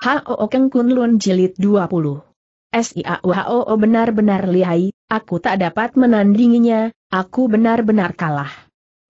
HOO Keng Kun Lun Jilid 20. SIAUHOO benar-benar lihai, aku tak dapat menandinginya, aku benar-benar kalah.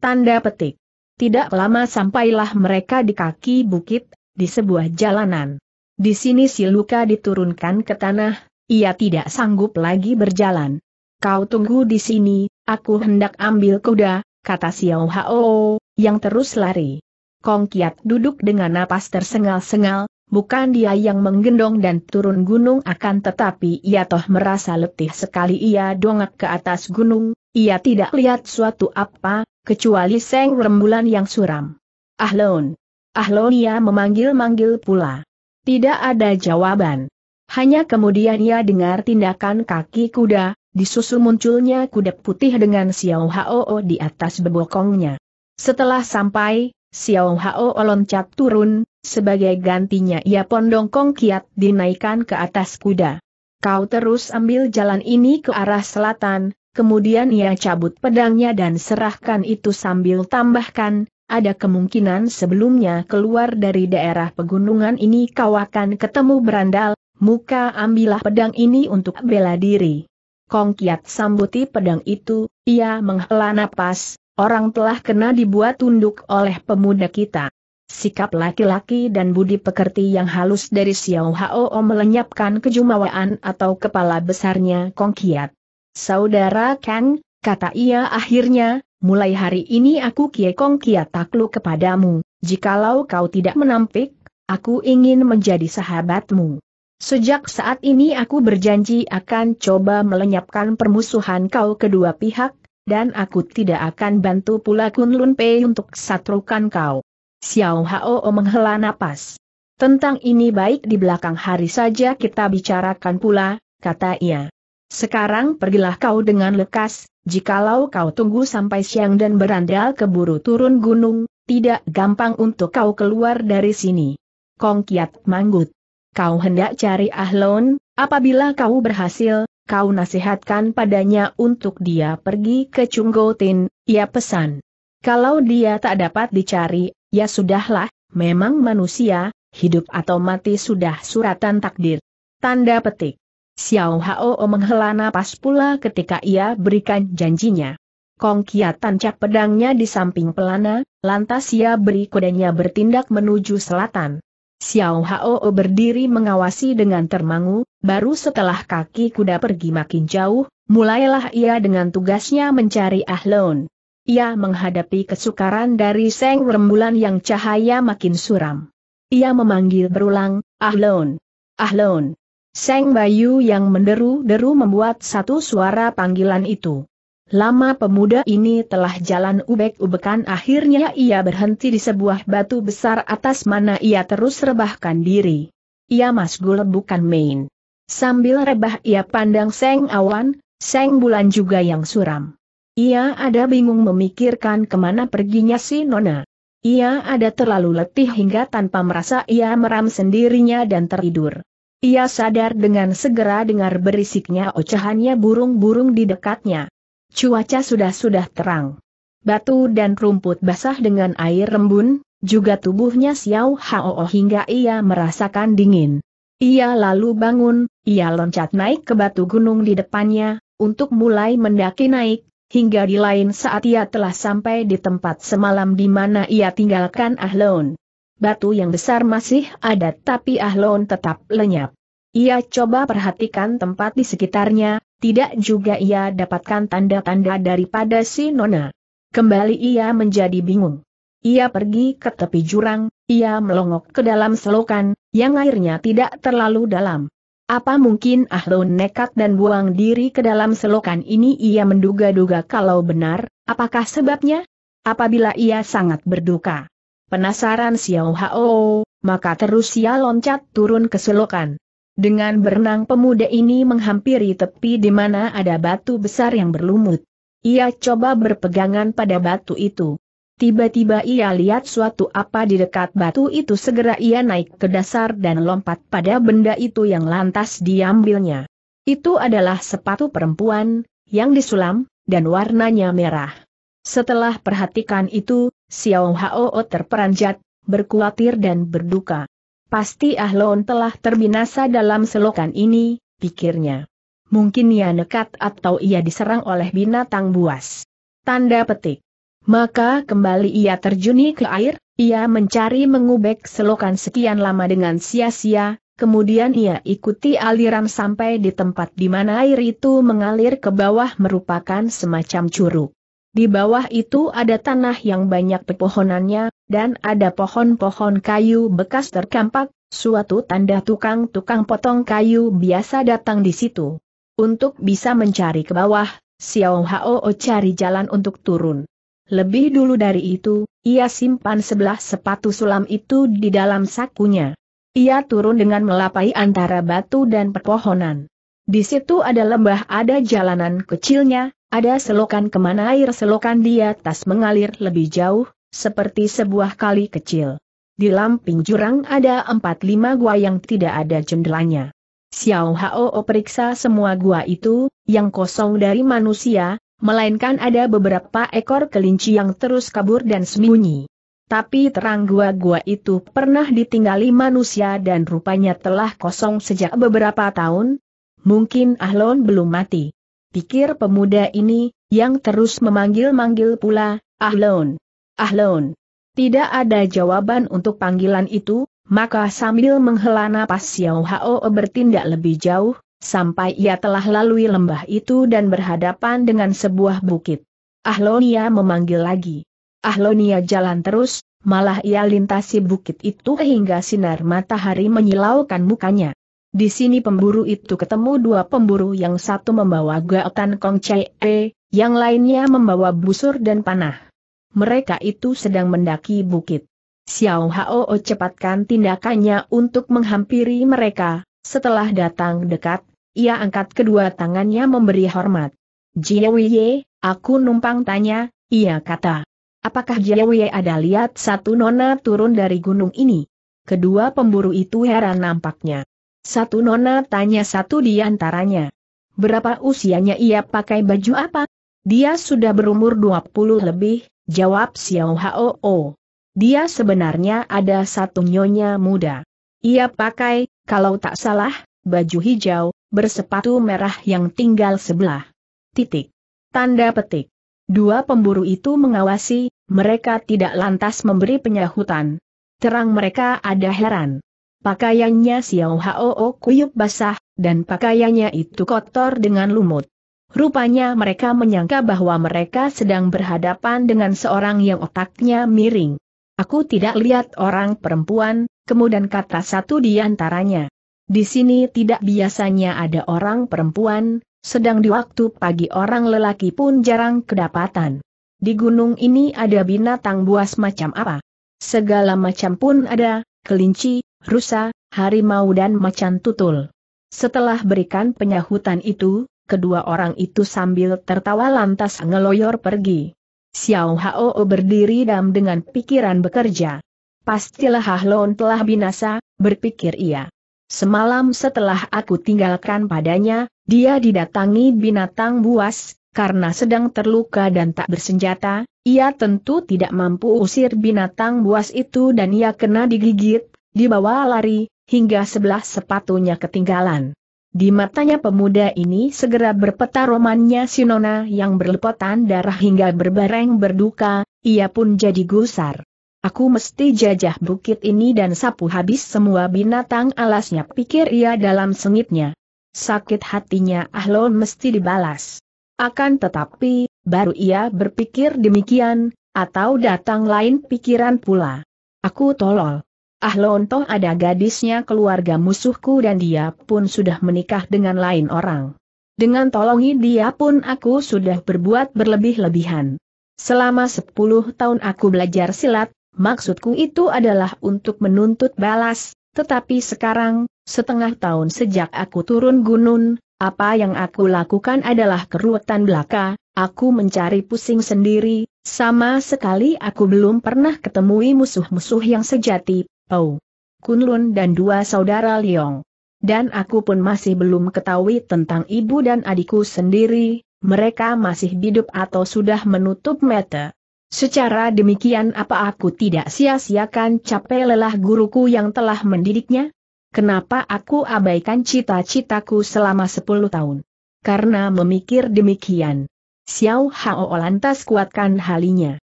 Tanda petik. Tidak lama sampailah mereka di kaki bukit, di sebuah jalanan. Di sini si Luka diturunkan ke tanah, ia tidak sanggup lagi berjalan. Kau tunggu di sini, aku hendak ambil kuda, kata Xiao Hao, yang terus lari. Kong Kiat duduk dengan napas tersengal-sengal, Bukan dia yang menggendong dan turun gunung akan tetapi ia toh merasa letih sekali ia dongak ke atas gunung, ia tidak lihat suatu apa, kecuali seng rembulan yang suram. Ahlon. Ahlon ia memanggil-manggil pula. Tidak ada jawaban. Hanya kemudian ia dengar tindakan kaki kuda, disusul munculnya kuda putih dengan Xiao Hao di atas bebokongnya. Setelah sampai, Xiao Hao loncat turun, sebagai gantinya ia Pondong kiat dinaikkan ke atas kuda. Kau terus ambil jalan ini ke arah selatan, kemudian ia cabut pedangnya dan serahkan itu sambil tambahkan, ada kemungkinan sebelumnya keluar dari daerah pegunungan ini kau akan ketemu berandal, muka ambillah pedang ini untuk bela diri. Kong Kiat sambuti pedang itu, ia menghela napas, Orang telah kena dibuat tunduk oleh pemuda kita. Sikap laki-laki dan budi pekerti yang halus dari Xiao Hao melenyapkan kejumawaan atau kepala besarnya Kong Kiat. Saudara Kang, kata ia akhirnya, mulai hari ini aku Kie Kong Kiat takluk kepadamu, jikalau kau tidak menampik, aku ingin menjadi sahabatmu. Sejak saat ini aku berjanji akan coba melenyapkan permusuhan kau kedua pihak, dan aku tidak akan bantu pula Kunlun Pei untuk satrukan kau. Xiao Hao menghela napas. Tentang ini baik di belakang hari saja kita bicarakan pula, kata ia. Sekarang pergilah kau dengan lekas, jikalau kau tunggu sampai siang dan berandal keburu turun gunung, tidak gampang untuk kau keluar dari sini. Kong Kiat manggut. Kau hendak cari Ahlon, apabila kau berhasil, kau nasihatkan padanya untuk dia pergi ke Chunggotin, ia pesan. Kalau dia tak dapat dicari, ya sudahlah, memang manusia, hidup atau mati sudah suratan takdir. Tanda petik. Xiao Hao menghela napas pula ketika ia berikan janjinya. Kong Kiat tancap pedangnya di samping pelana, lantas ia beri kudanya bertindak menuju selatan. Xiao Hao berdiri mengawasi dengan termangu, baru setelah kaki kuda pergi makin jauh, mulailah ia dengan tugasnya mencari Ahlon. Ia menghadapi kesukaran dari Seng Rembulan yang cahaya makin suram. Ia memanggil berulang, Ahlon, Ahlon. Seng Bayu yang menderu-deru membuat satu suara panggilan itu. Lama pemuda ini telah jalan ubek-ubekan akhirnya ia berhenti di sebuah batu besar atas mana ia terus rebahkan diri. Ia masgul bukan main. Sambil rebah ia pandang seng awan, seng bulan juga yang suram. Ia ada bingung memikirkan kemana perginya si Nona. Ia ada terlalu letih hingga tanpa merasa ia meram sendirinya dan tertidur. Ia sadar dengan segera dengar berisiknya ocehannya burung-burung di dekatnya. Cuaca sudah-sudah terang. Batu dan rumput basah dengan air rembun, juga tubuhnya Xiao Hao hingga ia merasakan dingin. Ia lalu bangun, ia loncat naik ke batu gunung di depannya, untuk mulai mendaki naik, hingga di lain saat ia telah sampai di tempat semalam di mana ia tinggalkan Ahlon. Batu yang besar masih ada tapi Ahlon tetap lenyap. Ia coba perhatikan tempat di sekitarnya, tidak juga ia dapatkan tanda-tanda daripada si Nona. Kembali ia menjadi bingung. Ia pergi ke tepi jurang, ia melongok ke dalam selokan, yang airnya tidak terlalu dalam. Apa mungkin Ahlon nekat dan buang diri ke dalam selokan ini ia menduga-duga kalau benar, apakah sebabnya? Apabila ia sangat berduka. Penasaran Xiao Hao, maka terus ia loncat turun ke selokan. Dengan berenang pemuda ini menghampiri tepi di mana ada batu besar yang berlumut. Ia coba berpegangan pada batu itu. Tiba-tiba ia lihat suatu apa di dekat batu itu segera ia naik ke dasar dan lompat pada benda itu yang lantas diambilnya. Itu adalah sepatu perempuan, yang disulam, dan warnanya merah. Setelah perhatikan itu, Xiao Hao terperanjat, berkuatir dan berduka. Pasti Ahlon telah terbinasa dalam selokan ini, pikirnya. Mungkin ia nekat atau ia diserang oleh binatang buas. Tanda petik. Maka kembali ia terjuni ke air, ia mencari mengubek selokan sekian lama dengan sia-sia, kemudian ia ikuti aliran sampai di tempat di mana air itu mengalir ke bawah merupakan semacam curug. Di bawah itu ada tanah yang banyak pepohonannya, dan ada pohon-pohon kayu bekas terkampak, suatu tanda tukang-tukang potong kayu biasa datang di situ. Untuk bisa mencari ke bawah, Xiao Hao cari jalan untuk turun. Lebih dulu dari itu, ia simpan sebelah sepatu sulam itu di dalam sakunya. Ia turun dengan melapai antara batu dan pepohonan. Di situ ada lembah ada jalanan kecilnya, ada selokan kemana air selokan di atas mengalir lebih jauh, seperti sebuah kali kecil. Di lamping jurang ada empat lima gua yang tidak ada jendelanya. Xiao Hao periksa semua gua itu, yang kosong dari manusia, melainkan ada beberapa ekor kelinci yang terus kabur dan sembunyi. Tapi terang gua-gua itu pernah ditinggali manusia dan rupanya telah kosong sejak beberapa tahun. Mungkin Ahlon belum mati. Pikir pemuda ini, yang terus memanggil-manggil pula, Ahlon. Ahlon. Tidak ada jawaban untuk panggilan itu, maka sambil menghela napas Xiao Hao bertindak lebih jauh, sampai ia telah lalui lembah itu dan berhadapan dengan sebuah bukit. Ahlonia memanggil lagi. Ahlonia jalan terus, malah ia lintasi bukit itu hingga sinar matahari menyilaukan mukanya. Di sini pemburu itu ketemu dua pemburu yang satu membawa gaotan Kong e, yang lainnya membawa busur dan panah mereka itu sedang mendaki bukit. Xiao Hao cepatkan tindakannya untuk menghampiri mereka, setelah datang dekat, ia angkat kedua tangannya memberi hormat. Jia Wei, aku numpang tanya, ia kata. Apakah Jia Wei ada lihat satu nona turun dari gunung ini? Kedua pemburu itu heran nampaknya. Satu nona tanya satu di antaranya. Berapa usianya ia pakai baju apa? Dia sudah berumur 20 lebih, jawab Xiao Hao. Oh, dia sebenarnya ada satu nyonya muda. Ia pakai, kalau tak salah, baju hijau, bersepatu merah yang tinggal sebelah. Titik. Tanda petik. Dua pemburu itu mengawasi, mereka tidak lantas memberi penyahutan. Terang mereka ada heran. Pakaiannya Xiao Hao kuyup basah, dan pakaiannya itu kotor dengan lumut. Rupanya mereka menyangka bahwa mereka sedang berhadapan dengan seorang yang otaknya miring. Aku tidak lihat orang perempuan, kemudian kata satu di antaranya. Di sini tidak biasanya ada orang perempuan, sedang di waktu pagi orang lelaki pun jarang kedapatan. Di gunung ini ada binatang buas macam apa? Segala macam pun ada, kelinci, rusa, harimau dan macan tutul. Setelah berikan penyahutan itu, kedua orang itu sambil tertawa lantas ngeloyor pergi. Xiao Hao berdiri dam dengan pikiran bekerja. Pastilah Hahlon telah binasa, berpikir ia. Semalam setelah aku tinggalkan padanya, dia didatangi binatang buas, karena sedang terluka dan tak bersenjata, ia tentu tidak mampu usir binatang buas itu dan ia kena digigit, dibawa lari, hingga sebelah sepatunya ketinggalan. Di matanya pemuda ini segera berpetar romannya Sinona yang berlepotan darah hingga berbareng berduka, ia pun jadi gusar. Aku mesti jajah bukit ini dan sapu habis semua binatang alasnya pikir ia dalam sengitnya. Sakit hatinya Ahlon mesti dibalas. Akan tetapi, baru ia berpikir demikian, atau datang lain pikiran pula. Aku tolol. Ah lontong ada gadisnya keluarga musuhku dan dia pun sudah menikah dengan lain orang. Dengan tolongi dia pun aku sudah berbuat berlebih-lebihan. Selama 10 tahun aku belajar silat, maksudku itu adalah untuk menuntut balas, tetapi sekarang, setengah tahun sejak aku turun gunung, apa yang aku lakukan adalah keruwetan belaka, aku mencari pusing sendiri, sama sekali aku belum pernah ketemui musuh-musuh yang sejati, Oh, Kunlun dan dua saudara Liong. Dan aku pun masih belum ketahui tentang ibu dan adikku sendiri, mereka masih hidup atau sudah menutup mata. Secara demikian apa aku tidak sia-siakan capek lelah guruku yang telah mendidiknya? Kenapa aku abaikan cita-citaku selama 10 tahun? Karena memikir demikian. Xiao Hao lantas kuatkan halinya.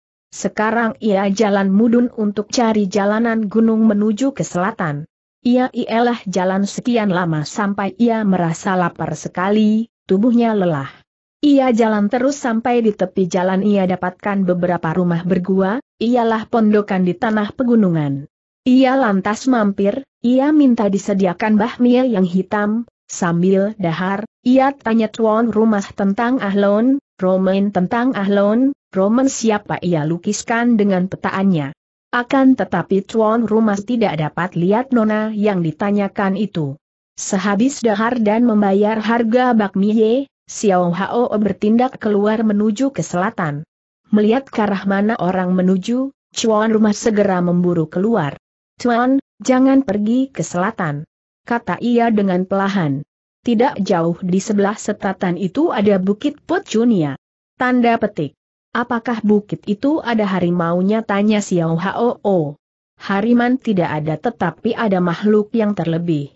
Sekarang ia jalan mudun untuk cari jalanan gunung menuju ke selatan. Ia ialah jalan sekian lama sampai ia merasa lapar sekali, tubuhnya lelah. Ia jalan terus sampai di tepi jalan ia dapatkan beberapa rumah bergua, ialah pondokan di tanah pegunungan. Ia lantas mampir, ia minta disediakan bahmia yang hitam, sambil dahar, ia tanya tuan rumah tentang Ahlon, Roman tentang Ahlon, Roman siapa ia lukiskan dengan petaannya. Akan tetapi tuan rumah tidak dapat lihat nona yang ditanyakan itu. Sehabis dahar dan membayar harga ye, Xiao Hao bertindak keluar menuju ke selatan. Melihat ke arah mana orang menuju, Chuan rumah segera memburu keluar. Tuan, jangan pergi ke selatan. Kata ia dengan pelahan tidak jauh di sebelah setatan itu ada Bukit Pocunia. Tanda petik. Apakah bukit itu ada harimaunya tanya Xiao Hao. Oh, hariman tidak ada tetapi ada makhluk yang terlebih.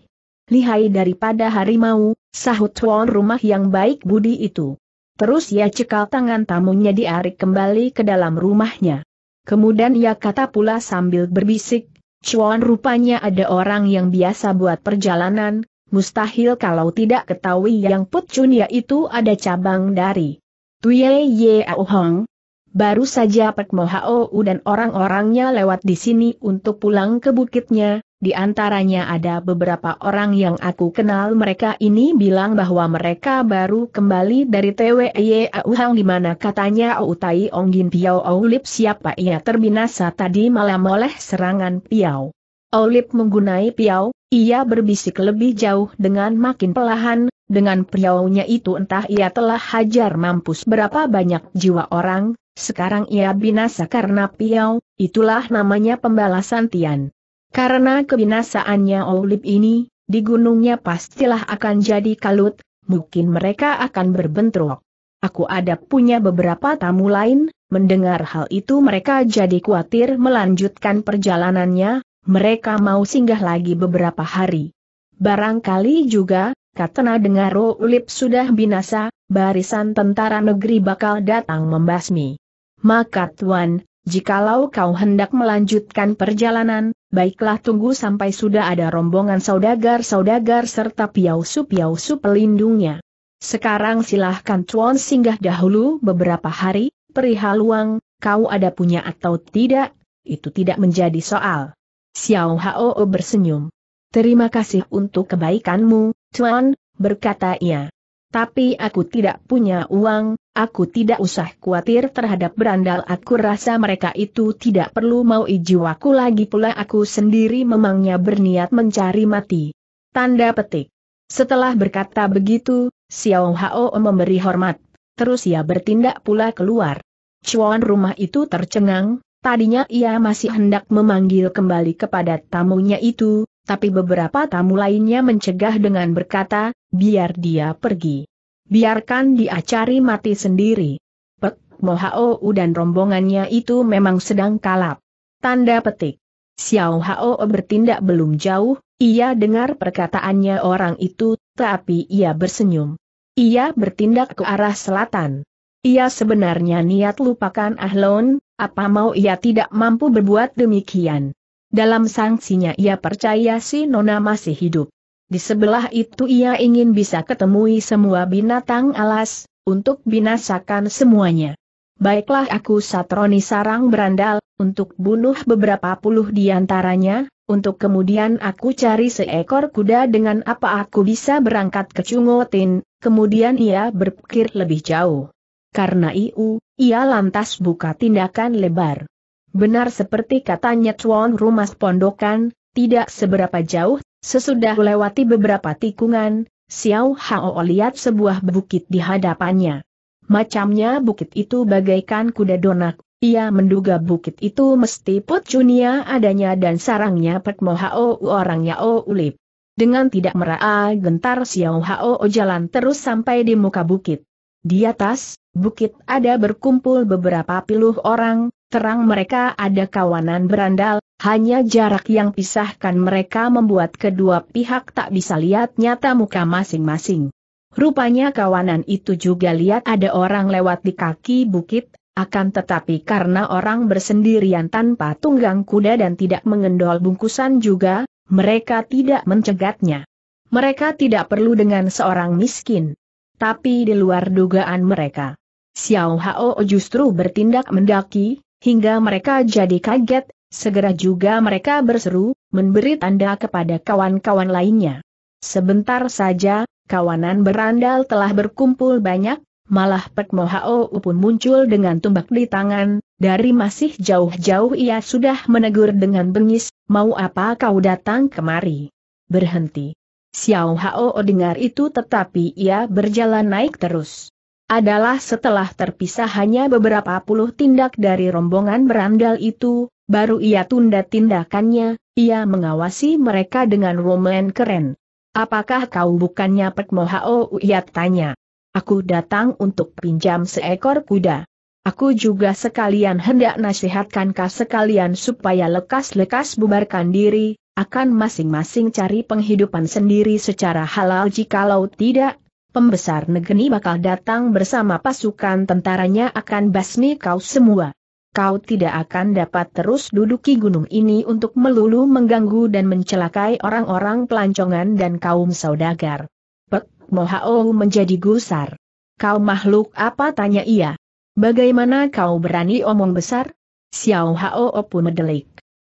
Lihai daripada harimau, sahut tuan rumah yang baik budi itu. Terus ia cekal tangan tamunya diarik kembali ke dalam rumahnya. Kemudian ia kata pula sambil berbisik, Cuan rupanya ada orang yang biasa buat perjalanan, mustahil kalau tidak ketahui yang Put itu ada cabang dari Tuye Ye Hong. Baru saja Pek Mohao dan orang-orangnya lewat di sini untuk pulang ke bukitnya, di antaranya ada beberapa orang yang aku kenal mereka ini bilang bahwa mereka baru kembali dari TWI Auhang di mana katanya Ong Gin Piao Lip siapa ia terbinasa tadi malam oleh serangan Piao. Olip menggunai piau, ia berbisik lebih jauh dengan makin perlahan, dengan piaunya itu entah ia telah hajar mampus berapa banyak jiwa orang, sekarang ia binasa karena piau, itulah namanya pembalasan Tian. Karena kebinasaannya Olip ini, di gunungnya pastilah akan jadi kalut, mungkin mereka akan berbentrok. Aku ada punya beberapa tamu lain, mendengar hal itu mereka jadi khawatir melanjutkan perjalanannya, mereka mau singgah lagi beberapa hari. Barangkali juga, katana dengar Ulip sudah binasa, barisan tentara negeri bakal datang membasmi. Maka Tuan, jikalau kau hendak melanjutkan perjalanan, baiklah tunggu sampai sudah ada rombongan saudagar-saudagar serta piausu-piausu pelindungnya. Sekarang silahkan Tuan singgah dahulu beberapa hari, perihal uang, kau ada punya atau tidak, itu tidak menjadi soal. Xiao Hao bersenyum. Terima kasih untuk kebaikanmu, Tuan, berkata ia. Tapi aku tidak punya uang, aku tidak usah khawatir terhadap berandal aku rasa mereka itu tidak perlu mau ijiwaku lagi pula aku sendiri memangnya berniat mencari mati. Tanda petik. Setelah berkata begitu, Xiao Hao memberi hormat, terus ia bertindak pula keluar. Cuan rumah itu tercengang, Tadinya ia masih hendak memanggil kembali kepada tamunya itu, tapi beberapa tamu lainnya mencegah dengan berkata, biar dia pergi. Biarkan dia cari mati sendiri. Pek, Mohao dan rombongannya itu memang sedang kalap. Tanda petik. Xiao Hao bertindak belum jauh, ia dengar perkataannya orang itu, tapi ia bersenyum. Ia bertindak ke arah selatan. Ia sebenarnya niat lupakan Ahlon, apa mau ia tidak mampu berbuat demikian. Dalam sanksinya ia percaya si Nona masih hidup. Di sebelah itu ia ingin bisa ketemui semua binatang alas, untuk binasakan semuanya. Baiklah aku satroni sarang berandal, untuk bunuh beberapa puluh di antaranya, untuk kemudian aku cari seekor kuda dengan apa aku bisa berangkat ke Cungotin, kemudian ia berpikir lebih jauh. Karena IU, ia lantas buka tindakan lebar. Benar seperti katanya Chuan Rumas Pondokan, tidak seberapa jauh, sesudah lewati beberapa tikungan, Xiao Hao lihat sebuah bukit di hadapannya. Macamnya bukit itu bagaikan kuda donak, ia menduga bukit itu mesti Put Junia adanya dan sarangnya pet Mo Hao orangnya O Ulip. Dengan tidak meraa gentar Xiao Hao jalan terus sampai di muka bukit. Di atas, bukit ada berkumpul beberapa piluh orang, terang mereka ada kawanan berandal, hanya jarak yang pisahkan mereka membuat kedua pihak tak bisa lihat nyata muka masing-masing. Rupanya kawanan itu juga lihat ada orang lewat di kaki bukit, akan tetapi karena orang bersendirian tanpa tunggang kuda dan tidak mengendol bungkusan juga, mereka tidak mencegatnya. Mereka tidak perlu dengan seorang miskin. Tapi di luar dugaan mereka. Xiao Hao justru bertindak mendaki, hingga mereka jadi kaget, segera juga mereka berseru, memberi tanda kepada kawan-kawan lainnya. Sebentar saja, kawanan berandal telah berkumpul banyak, malah Pek Mo Hao pun muncul dengan tumbak di tangan, dari masih jauh-jauh ia sudah menegur dengan bengis, mau apa kau datang kemari? Berhenti. Xiao Hao dengar itu tetapi ia berjalan naik terus adalah setelah terpisah hanya beberapa puluh tindak dari rombongan berandal itu, baru ia tunda tindakannya, ia mengawasi mereka dengan romen keren. Apakah kau bukannya Pek Mohao? Ia tanya. Aku datang untuk pinjam seekor kuda. Aku juga sekalian hendak nasihatkan kau sekalian supaya lekas-lekas bubarkan diri, akan masing-masing cari penghidupan sendiri secara halal jikalau tidak, pembesar negeri bakal datang bersama pasukan tentaranya akan basmi kau semua. Kau tidak akan dapat terus duduki gunung ini untuk melulu mengganggu dan mencelakai orang-orang pelancongan dan kaum saudagar. Pek Mohao menjadi gusar. Kau makhluk apa tanya ia. Bagaimana kau berani omong besar? Xiao Hao pun medelik.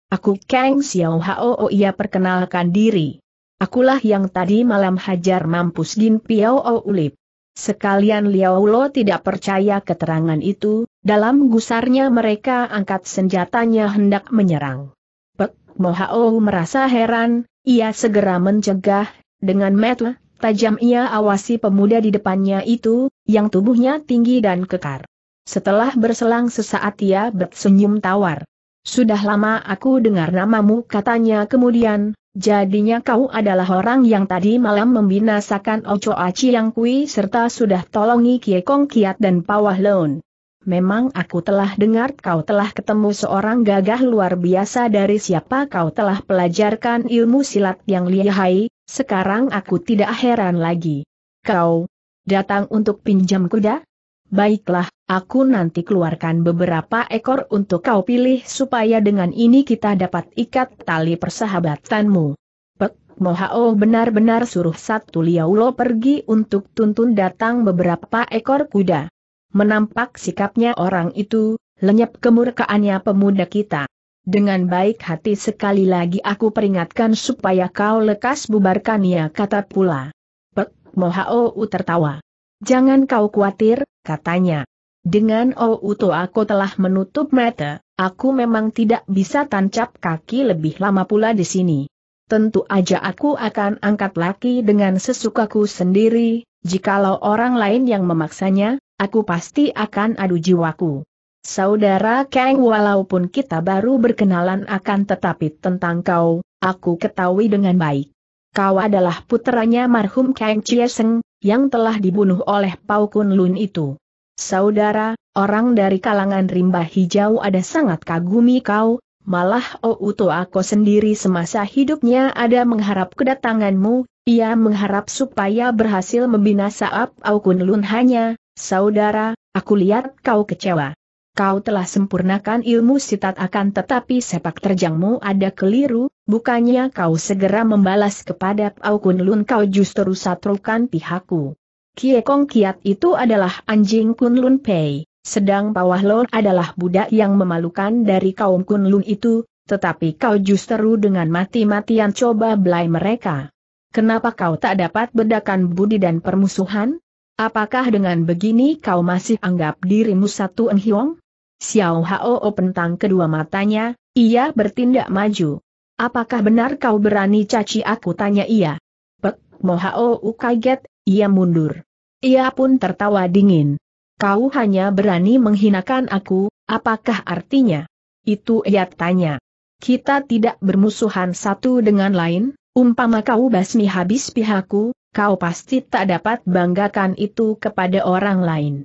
Aku Kang Xiao Hao ia perkenalkan diri. Akulah yang tadi malam hajar mampus Gin Piao Ulip. Sekalian Liao Lo tidak percaya keterangan itu, dalam gusarnya mereka angkat senjatanya hendak menyerang. Pek Mohao merasa heran, ia segera mencegah, dengan metu, tajam ia awasi pemuda di depannya itu, yang tubuhnya tinggi dan kekar. Setelah berselang sesaat ia bersenyum tawar. Sudah lama aku dengar namamu katanya kemudian, Jadinya kau adalah orang yang tadi malam membinasakan Oco Aci yang kui serta sudah tolongi Kong Kiat dan Pawah Leon. Memang aku telah dengar kau telah ketemu seorang gagah luar biasa dari siapa kau telah pelajarkan ilmu silat yang lihai, sekarang aku tidak heran lagi. Kau datang untuk pinjam kuda? Baiklah, aku nanti keluarkan beberapa ekor untuk kau pilih supaya dengan ini kita dapat ikat tali persahabatanmu. Pek, Mohao benar-benar suruh satu liaulo pergi untuk tuntun datang beberapa ekor kuda. Menampak sikapnya orang itu, lenyap kemurkaannya pemuda kita. Dengan baik hati sekali lagi aku peringatkan supaya kau lekas bubarkan ya kata pula. Pek Mohao tertawa. Jangan kau khawatir, katanya. Dengan Outo aku telah menutup mata, aku memang tidak bisa tancap kaki lebih lama pula di sini. Tentu aja aku akan angkat laki dengan sesukaku sendiri, jikalau orang lain yang memaksanya, aku pasti akan adu jiwaku. Saudara Kang walaupun kita baru berkenalan akan tetapi tentang kau, aku ketahui dengan baik. Kau adalah putranya marhum Kang Chieseng, yang telah dibunuh oleh Pau Kun Lun itu. Saudara, orang dari kalangan rimba hijau ada sangat kagumi kau, malah Outo oh Ako sendiri semasa hidupnya ada mengharap kedatanganmu, ia mengharap supaya berhasil membinasakan Saap Lun hanya, saudara, aku lihat kau kecewa kau telah sempurnakan ilmu sitat akan tetapi sepak terjangmu ada keliru, bukannya kau segera membalas kepada Pau Kun Lun kau justru satrukan pihakku. Kie Kong Kiat itu adalah anjing Kun Lun Pei, sedang Pawah lor adalah budak yang memalukan dari kaum Kun Lun itu, tetapi kau justru dengan mati-matian coba belai mereka. Kenapa kau tak dapat bedakan budi dan permusuhan? Apakah dengan begini kau masih anggap dirimu satu Enghiong? Xiao Hao pentang kedua matanya, ia bertindak maju. Apakah benar kau berani caci aku tanya ia? Pek Mo Hao kaget, ia mundur. Ia pun tertawa dingin. Kau hanya berani menghinakan aku, apakah artinya? Itu ia tanya. Kita tidak bermusuhan satu dengan lain, umpama kau basmi habis pihakku, kau pasti tak dapat banggakan itu kepada orang lain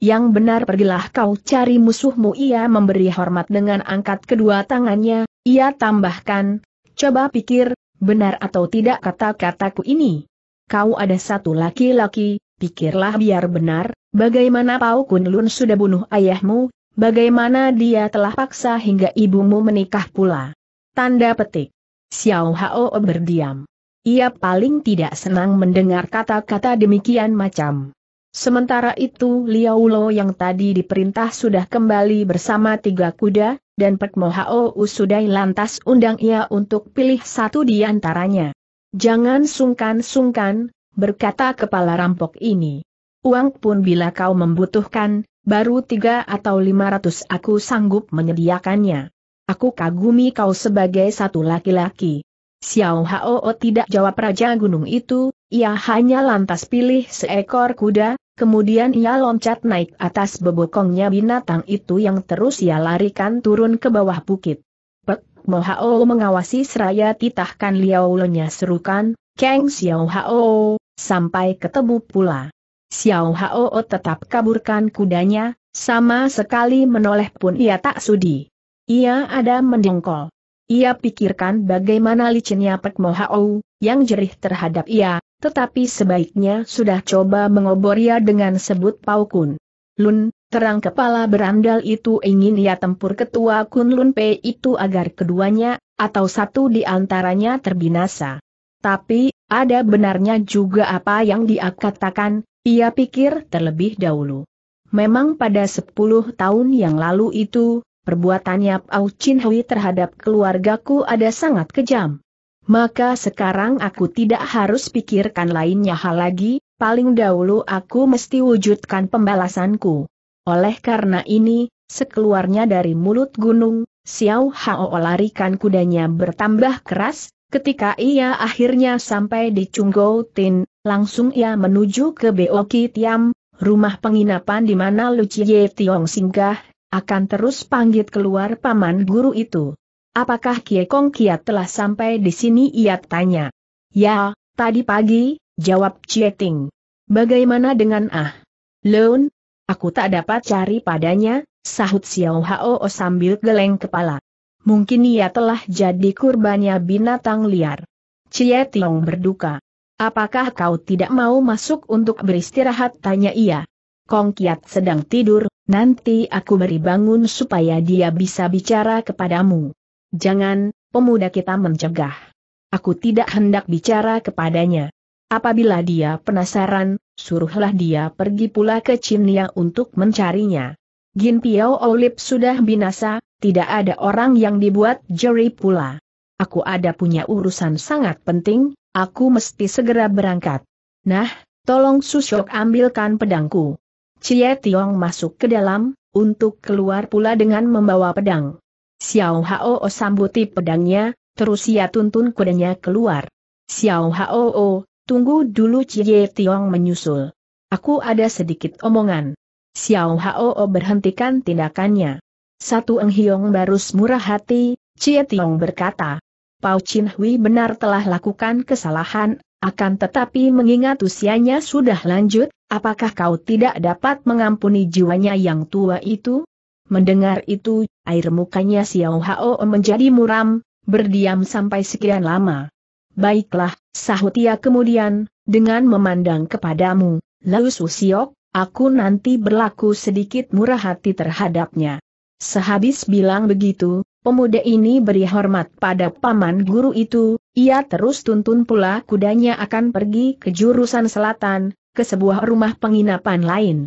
yang benar pergilah kau cari musuhmu ia memberi hormat dengan angkat kedua tangannya, ia tambahkan, coba pikir, benar atau tidak kata-kataku ini. Kau ada satu laki-laki, pikirlah biar benar, bagaimana Pau Kun Lun sudah bunuh ayahmu, bagaimana dia telah paksa hingga ibumu menikah pula. Tanda petik. Xiao Hao berdiam. Ia paling tidak senang mendengar kata-kata demikian macam. Sementara itu Liaulo yang tadi diperintah sudah kembali bersama tiga kuda, dan Pek Mohao Usudai lantas undang ia untuk pilih satu di antaranya. Jangan sungkan-sungkan, berkata kepala rampok ini. Uang pun bila kau membutuhkan, baru tiga atau lima ratus aku sanggup menyediakannya. Aku kagumi kau sebagai satu laki-laki. Xiao Hao tidak jawab Raja Gunung itu, ia hanya lantas pilih seekor kuda, kemudian ia loncat naik atas bebokongnya binatang itu yang terus ia larikan turun ke bawah bukit. Pek Mohao mengawasi seraya titahkan Liaolonya serukan, Kang Xiao Hao, sampai ketemu pula. Xiao Hao tetap kaburkan kudanya, sama sekali menoleh pun ia tak sudi. Ia ada mendengkol. Ia pikirkan bagaimana licinnya Pek Mohao, yang jerih terhadap ia, tetapi sebaiknya sudah coba mengobornya dengan sebut Pau Kun Lun, terang kepala berandal itu ingin ia tempur ketua Kun Lun Pei itu agar keduanya, atau satu di antaranya terbinasa. Tapi, ada benarnya juga apa yang dia katakan, ia pikir terlebih dahulu. Memang pada 10 tahun yang lalu itu, perbuatannya Pau Chin Hui terhadap keluargaku ada sangat kejam maka sekarang aku tidak harus pikirkan lainnya hal lagi, paling dahulu aku mesti wujudkan pembalasanku. Oleh karena ini, sekeluarnya dari mulut gunung, Xiao Hao larikan kudanya bertambah keras, ketika ia akhirnya sampai di Chunggou Tin, langsung ia menuju ke Beoki Tiam, rumah penginapan di mana Lu Chie Tiong singgah, akan terus panggil keluar paman guru itu. Apakah Kie Kong Kiat telah sampai di sini? Ia tanya. Ya, tadi pagi, jawab Cieting. Bagaimana dengan Ah? Leon, aku tak dapat cari padanya, sahut Xiao Hao sambil geleng kepala. Mungkin ia telah jadi kurbannya binatang liar. Cie Tiong berduka. Apakah kau tidak mau masuk untuk beristirahat? Tanya ia. Kong Kiat sedang tidur, nanti aku beri bangun supaya dia bisa bicara kepadamu. Jangan, pemuda kita mencegah. Aku tidak hendak bicara kepadanya. Apabila dia penasaran, suruhlah dia pergi pula ke Chinia untuk mencarinya. Gin Piao Olip sudah binasa, tidak ada orang yang dibuat jeri pula. Aku ada punya urusan sangat penting, aku mesti segera berangkat. Nah, tolong Susyok ambilkan pedangku. Cie Tiong masuk ke dalam, untuk keluar pula dengan membawa pedang. Xiao Hao sambuti pedangnya, terus ia tuntun kudanya keluar. Xiao Hao, tunggu dulu Cie Tiong menyusul. Aku ada sedikit omongan. Xiao Hao berhentikan tindakannya. Satu Eng Hiong barus murah hati, Cie Tiong berkata. Pau Chin Hui benar telah lakukan kesalahan, akan tetapi mengingat usianya sudah lanjut, apakah kau tidak dapat mengampuni jiwanya yang tua itu? Mendengar itu, air mukanya Xiao Hao menjadi muram, berdiam sampai sekian lama. Baiklah, sahut ia kemudian, dengan memandang kepadamu, Lau Susiok, aku nanti berlaku sedikit murah hati terhadapnya. Sehabis bilang begitu, pemuda ini beri hormat pada paman guru itu, ia terus tuntun pula kudanya akan pergi ke jurusan selatan, ke sebuah rumah penginapan lain.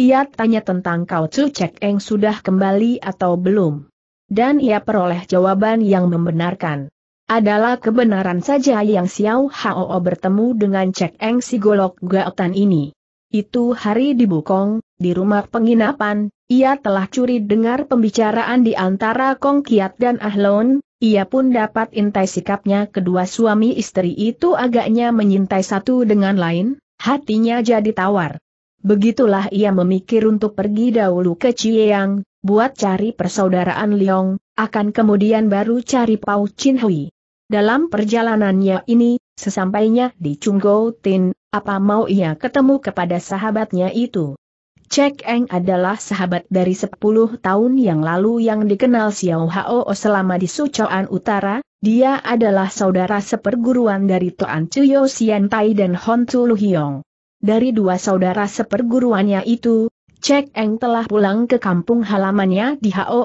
Ia tanya tentang kau Cu Cek Eng sudah kembali atau belum. Dan ia peroleh jawaban yang membenarkan. Adalah kebenaran saja yang Xiao Hao bertemu dengan Cek Eng si Golok Gaotan ini. Itu hari di Bukong, di rumah penginapan, ia telah curi dengar pembicaraan di antara Kong Kiat dan Ahlon, ia pun dapat intai sikapnya kedua suami istri itu agaknya menyintai satu dengan lain, hatinya jadi tawar. Begitulah ia memikir untuk pergi dahulu ke Cieyang buat cari persaudaraan Liong, akan kemudian baru cari Pau Chin Hui. Dalam perjalanannya ini, sesampainya di Chunggou Tin, apa mau ia ketemu kepada sahabatnya itu? Chek Eng adalah sahabat dari 10 tahun yang lalu yang dikenal Xiao Hao selama di Sucoan Utara, dia adalah saudara seperguruan dari Tuan Chuyo Sian Tai dan Hon Chu dari dua saudara seperguruannya itu, Cek Eng telah pulang ke kampung halamannya di Hao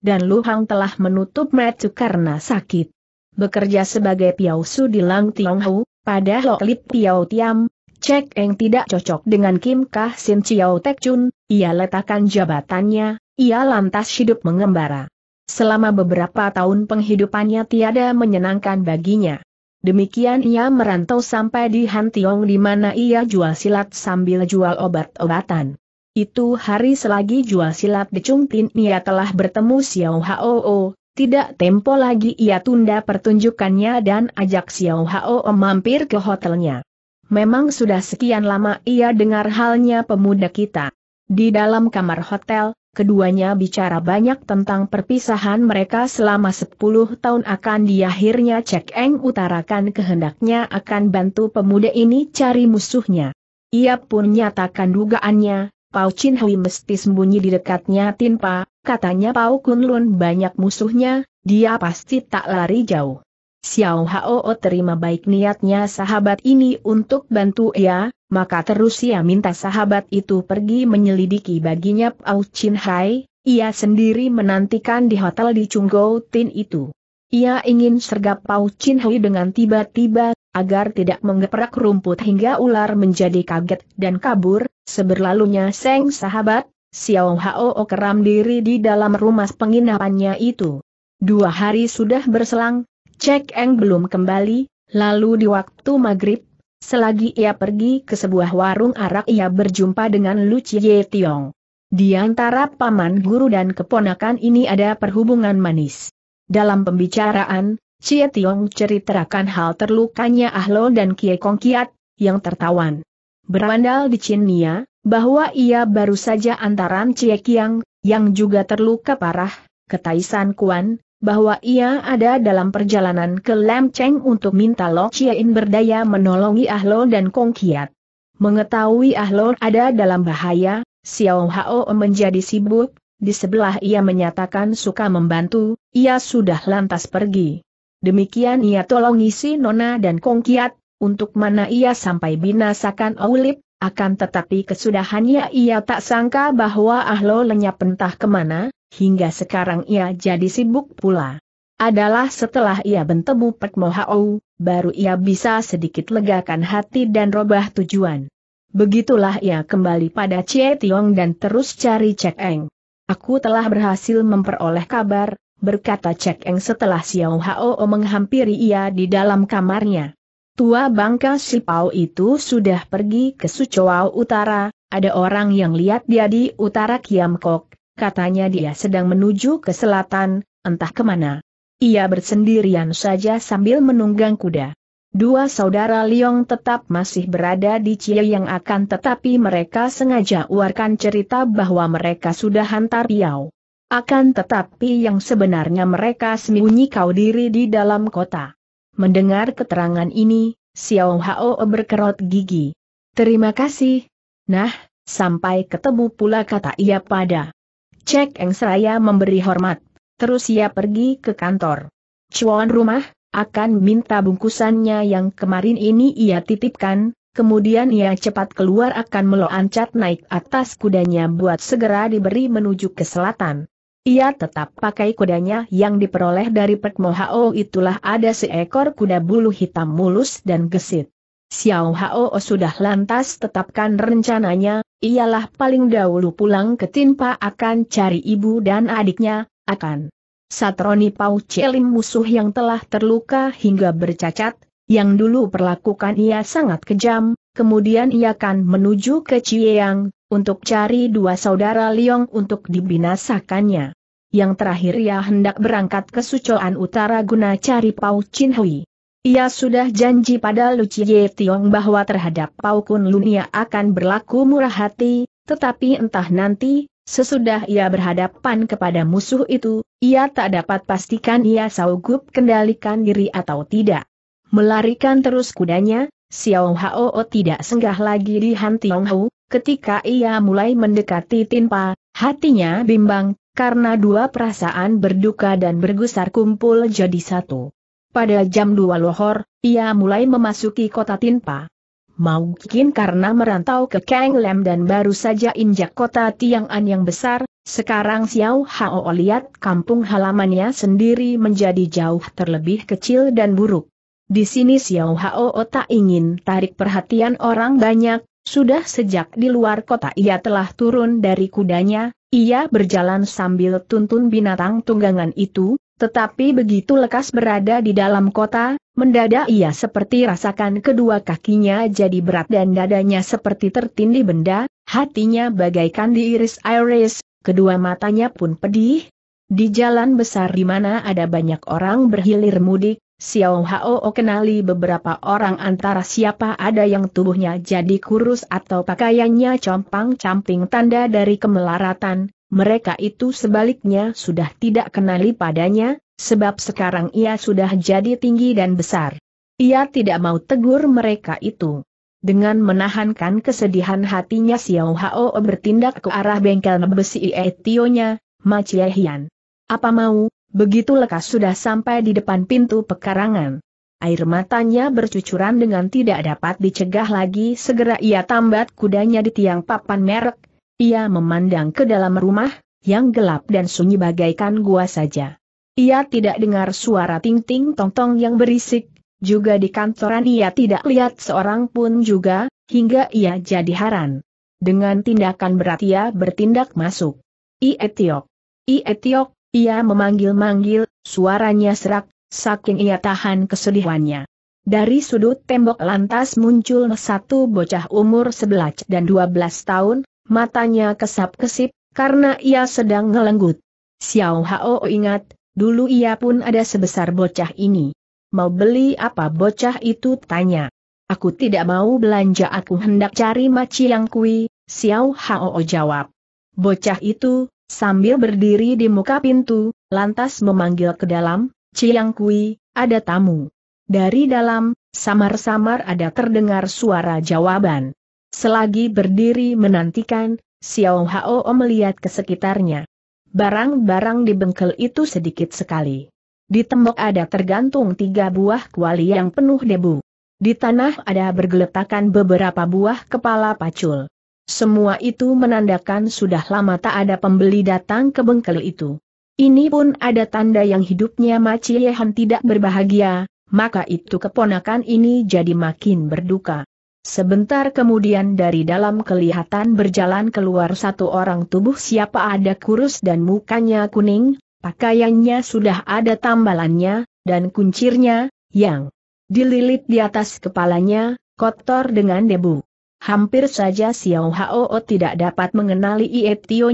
dan Lu Hang telah menutup metu karena sakit. Bekerja sebagai piausu di Lang Tionghu, pada Loklip Piau Tiam, Cek Eng tidak cocok dengan Kim Kah Sin Chiao Tek Chun, ia letakkan jabatannya, ia lantas hidup mengembara. Selama beberapa tahun penghidupannya tiada menyenangkan baginya. Demikian ia merantau sampai di Hantiong di mana ia jual silat sambil jual obat-obatan. Itu hari selagi jual silat di Chungpin ia telah bertemu Xiao Hoo, tidak tempo lagi ia tunda pertunjukannya dan ajak Xiao Hao mampir ke hotelnya. Memang sudah sekian lama ia dengar halnya pemuda kita. Di dalam kamar hotel, keduanya bicara banyak tentang perpisahan mereka selama 10 tahun akan di akhirnya Cek Eng utarakan kehendaknya akan bantu pemuda ini cari musuhnya. Ia pun nyatakan dugaannya, Pau Chin Hui mesti sembunyi di dekatnya Tin Pa, katanya Pau Kun Lun banyak musuhnya, dia pasti tak lari jauh. Xiao Hao terima baik niatnya sahabat ini untuk bantu ia, ya, maka terus ia minta sahabat itu pergi menyelidiki baginya Pao Chin Hai, ia sendiri menantikan di hotel di Chunggou Tin itu. Ia ingin sergap Pao Chin Hai dengan tiba-tiba, agar tidak menggeprak rumput hingga ular menjadi kaget dan kabur, seberlalunya Seng sahabat, Xiao Hao keram diri di dalam rumah penginapannya itu. Dua hari sudah berselang, Cek Eng belum kembali, lalu di waktu maghrib, selagi ia pergi ke sebuah warung arak ia berjumpa dengan Lu Chie Tiong. Di antara paman guru dan keponakan ini ada perhubungan manis. Dalam pembicaraan, Chie Tiong ceritakan hal terlukanya Ahlo dan Kie Kong Kiat, yang tertawan. Berandal di Nia, bahwa ia baru saja antaran Chie Kiang, yang juga terluka parah, ke Taisan Kuan, bahwa ia ada dalam perjalanan ke Lam Cheng untuk minta Lo Chien berdaya menolongi Ahlo dan Kong Kiat. Mengetahui Ahlo ada dalam bahaya, Xiao Hao menjadi sibuk, di sebelah ia menyatakan suka membantu, ia sudah lantas pergi. Demikian ia tolongi si Nona dan Kong Kiat, untuk mana ia sampai binasakan Aulip, akan tetapi kesudahannya ia tak sangka bahwa Ahlo lenyap entah kemana, hingga sekarang ia jadi sibuk pula. Adalah setelah ia bertemu Pek Mohau, baru ia bisa sedikit legakan hati dan robah tujuan. Begitulah ia kembali pada Cie Tiong dan terus cari Cek Eng. Aku telah berhasil memperoleh kabar, berkata Cek Eng setelah Xiao Hao menghampiri ia di dalam kamarnya. Tua Bangka Sipau itu sudah pergi ke Sucoau Utara, ada orang yang lihat dia di utara Kiamkok, katanya dia sedang menuju ke selatan, entah kemana. Ia bersendirian saja sambil menunggang kuda. Dua saudara Liong tetap masih berada di Cie yang akan tetapi mereka sengaja uarkan cerita bahwa mereka sudah hantar Piau. Akan tetapi yang sebenarnya mereka sembunyi kau diri di dalam kota. Mendengar keterangan ini, Xiao Hao berkerut gigi. Terima kasih. Nah, sampai ketemu pula kata ia pada. Cek Eng Seraya memberi hormat. Terus ia pergi ke kantor. Cuan rumah, akan minta bungkusannya yang kemarin ini ia titipkan, kemudian ia cepat keluar akan meloncat naik atas kudanya buat segera diberi menuju ke selatan. Ia tetap pakai kudanya yang diperoleh dari Pekmo Hao itulah ada seekor kuda bulu hitam mulus dan gesit. Xiao Hao sudah lantas tetapkan rencananya, ialah paling dahulu pulang ke Tinpa akan cari ibu dan adiknya, akan Satroni Pau Celim musuh yang telah terluka hingga bercacat, yang dulu perlakukan ia sangat kejam, kemudian ia akan menuju ke Chieyang, untuk cari dua saudara Liong untuk dibinasakannya. Yang terakhir ia hendak berangkat ke Sucoan Utara guna cari Pau Chin Hui. Ia sudah janji pada Lu Chie Tiong bahwa terhadap Pau Kun Lunia akan berlaku murah hati, tetapi entah nanti, sesudah ia berhadapan kepada musuh itu, ia tak dapat pastikan ia sanggup kendalikan diri atau tidak. Melarikan terus kudanya, Xiao Hao tidak senggah lagi di Han Tiong Hu, Ketika ia mulai mendekati Tinpa, hatinya bimbang, karena dua perasaan berduka dan bergusar kumpul jadi satu. Pada jam dua lohor, ia mulai memasuki kota Tinpa. Mungkin karena merantau ke Kang Lam dan baru saja injak kota Tiang'an yang besar, sekarang Xiao Hao lihat kampung halamannya sendiri menjadi jauh terlebih kecil dan buruk. Di sini Xiao Hao tak ingin tarik perhatian orang banyak, sudah sejak di luar kota ia telah turun dari kudanya, ia berjalan sambil tuntun binatang tunggangan itu, tetapi begitu lekas berada di dalam kota, mendadak ia seperti rasakan kedua kakinya jadi berat dan dadanya seperti tertindih benda, hatinya bagaikan diiris iris, kedua matanya pun pedih. Di jalan besar di mana ada banyak orang berhilir mudik, Xiao Hao kenali beberapa orang antara siapa ada yang tubuhnya jadi kurus atau pakaiannya compang-camping tanda dari kemelaratan, mereka itu sebaliknya sudah tidak kenali padanya, sebab sekarang ia sudah jadi tinggi dan besar. Ia tidak mau tegur mereka itu. Dengan menahankan kesedihan hatinya Xiao Hao bertindak ke arah bengkel besi Etionya, Macie Hian. Apa mau, Begitu lekas sudah sampai di depan pintu pekarangan. Air matanya bercucuran dengan tidak dapat dicegah lagi segera ia tambat kudanya di tiang papan merek. Ia memandang ke dalam rumah, yang gelap dan sunyi bagaikan gua saja. Ia tidak dengar suara ting-ting tong-tong yang berisik, juga di kantoran ia tidak lihat seorang pun juga, hingga ia jadi haran. Dengan tindakan berat ia bertindak masuk. I Etiok. I Etiok, ia memanggil-manggil, suaranya serak, saking ia tahan kesedihannya. Dari sudut tembok lantas muncul satu bocah umur 11 dan 12 tahun, matanya kesap-kesip, karena ia sedang ngelenggut. Xiao Hao ingat, dulu ia pun ada sebesar bocah ini. Mau beli apa bocah itu tanya. Aku tidak mau belanja aku hendak cari maci yang kui, Xiao Hao jawab. Bocah itu, sambil berdiri di muka pintu, lantas memanggil ke dalam, Ciang Kui, ada tamu. Dari dalam, samar-samar ada terdengar suara jawaban. Selagi berdiri menantikan, Xiao Hao melihat ke sekitarnya. Barang-barang di bengkel itu sedikit sekali. Di tembok ada tergantung tiga buah kuali yang penuh debu. Di tanah ada bergeletakan beberapa buah kepala pacul. Semua itu menandakan sudah lama tak ada pembeli datang ke bengkel itu. Ini pun ada tanda yang hidupnya Maci tidak berbahagia, maka itu keponakan ini jadi makin berduka. Sebentar kemudian dari dalam kelihatan berjalan keluar satu orang tubuh siapa ada kurus dan mukanya kuning, pakaiannya sudah ada tambalannya, dan kuncirnya, yang dililit di atas kepalanya, kotor dengan debu. Hampir saja Xiao Hao tidak dapat mengenali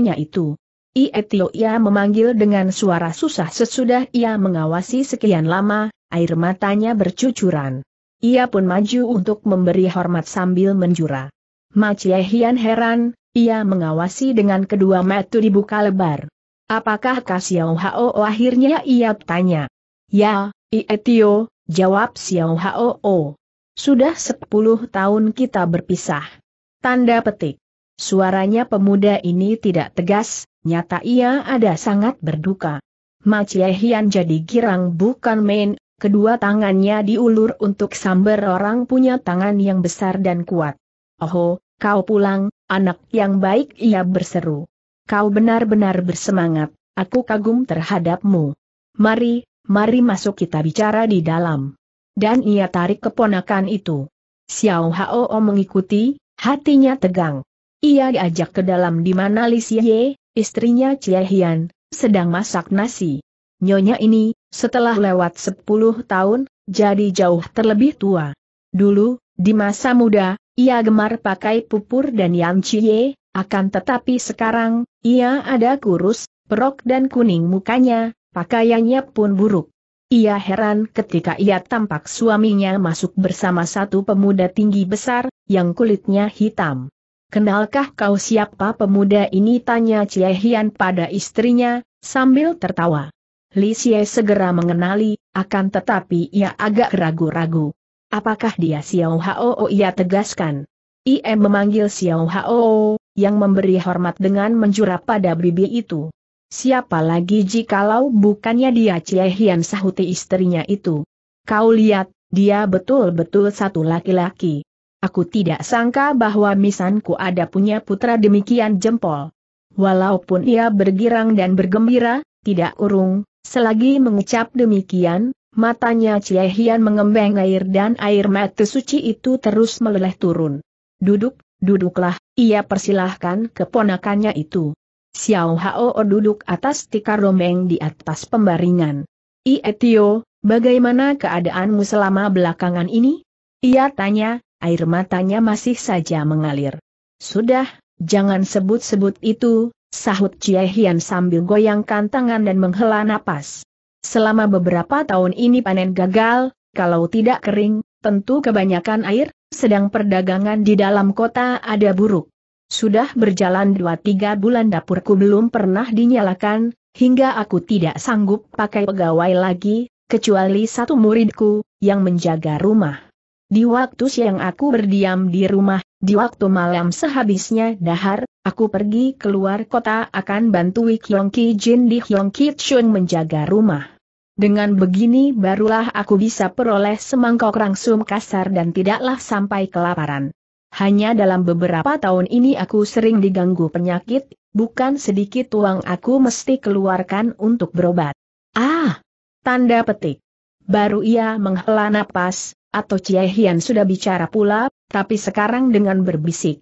nya itu. Ietio ia memanggil dengan suara susah sesudah ia mengawasi sekian lama, air matanya bercucuran. Ia pun maju untuk memberi hormat sambil menjura. Ma heran, ia mengawasi dengan kedua mata dibuka lebar. Apakah Xiao Hao akhirnya ia tanya? Ya, Ietio, jawab Xiao Hao. Sudah sepuluh tahun kita berpisah. Tanda petik. Suaranya pemuda ini tidak tegas, nyata ia ada sangat berduka. Ma Hian jadi girang bukan main, kedua tangannya diulur untuk sambar orang punya tangan yang besar dan kuat. Oho, kau pulang, anak yang baik ia berseru. Kau benar-benar bersemangat, aku kagum terhadapmu. Mari, mari masuk kita bicara di dalam dan ia tarik keponakan itu. Xiao Hao mengikuti, hatinya tegang. Ia diajak ke dalam di mana Li Xie, istrinya Cie Hian, sedang masak nasi. Nyonya ini, setelah lewat 10 tahun, jadi jauh terlebih tua. Dulu, di masa muda, ia gemar pakai pupur dan yang cie, akan tetapi sekarang, ia ada kurus, perok dan kuning mukanya, pakaiannya pun buruk. Ia heran ketika ia tampak suaminya masuk bersama satu pemuda tinggi besar, yang kulitnya hitam. Kenalkah kau siapa pemuda ini tanya Chie Hian pada istrinya, sambil tertawa. Li Xie segera mengenali, akan tetapi ia agak ragu-ragu. Apakah dia Xiao Hao ia tegaskan. Ia memanggil Xiao Hao, yang memberi hormat dengan menjura pada bibi itu. Siapa lagi jikalau bukannya dia Ciehian Sahuti istrinya itu. Kau lihat, dia betul-betul satu laki-laki. Aku tidak sangka bahwa misanku ada punya putra demikian jempol. Walaupun ia bergirang dan bergembira, tidak urung, selagi mengucap demikian, matanya Ciehian mengembang air dan air mata suci itu terus meleleh turun. Duduk, duduklah, ia persilahkan keponakannya itu. Xiao Hao duduk atas tikar romeng di atas pembaringan. Ietio, bagaimana keadaanmu selama belakangan ini? Ia tanya, air matanya masih saja mengalir. Sudah, jangan sebut-sebut itu, sahut Jie Hian sambil goyangkan tangan dan menghela napas. Selama beberapa tahun ini panen gagal, kalau tidak kering, tentu kebanyakan air, sedang perdagangan di dalam kota ada buruk. Sudah berjalan dua tiga bulan dapurku belum pernah dinyalakan, hingga aku tidak sanggup pakai pegawai lagi, kecuali satu muridku, yang menjaga rumah. Di waktu siang aku berdiam di rumah, di waktu malam sehabisnya dahar, aku pergi keluar kota akan bantui Ki Jin di Hyongki Chun menjaga rumah. Dengan begini barulah aku bisa peroleh semangkok rangsum kasar dan tidaklah sampai kelaparan. Hanya dalam beberapa tahun ini aku sering diganggu penyakit, bukan sedikit uang aku mesti keluarkan untuk berobat. Ah! Tanda petik. Baru ia menghela napas, atau Ciehian sudah bicara pula, tapi sekarang dengan berbisik.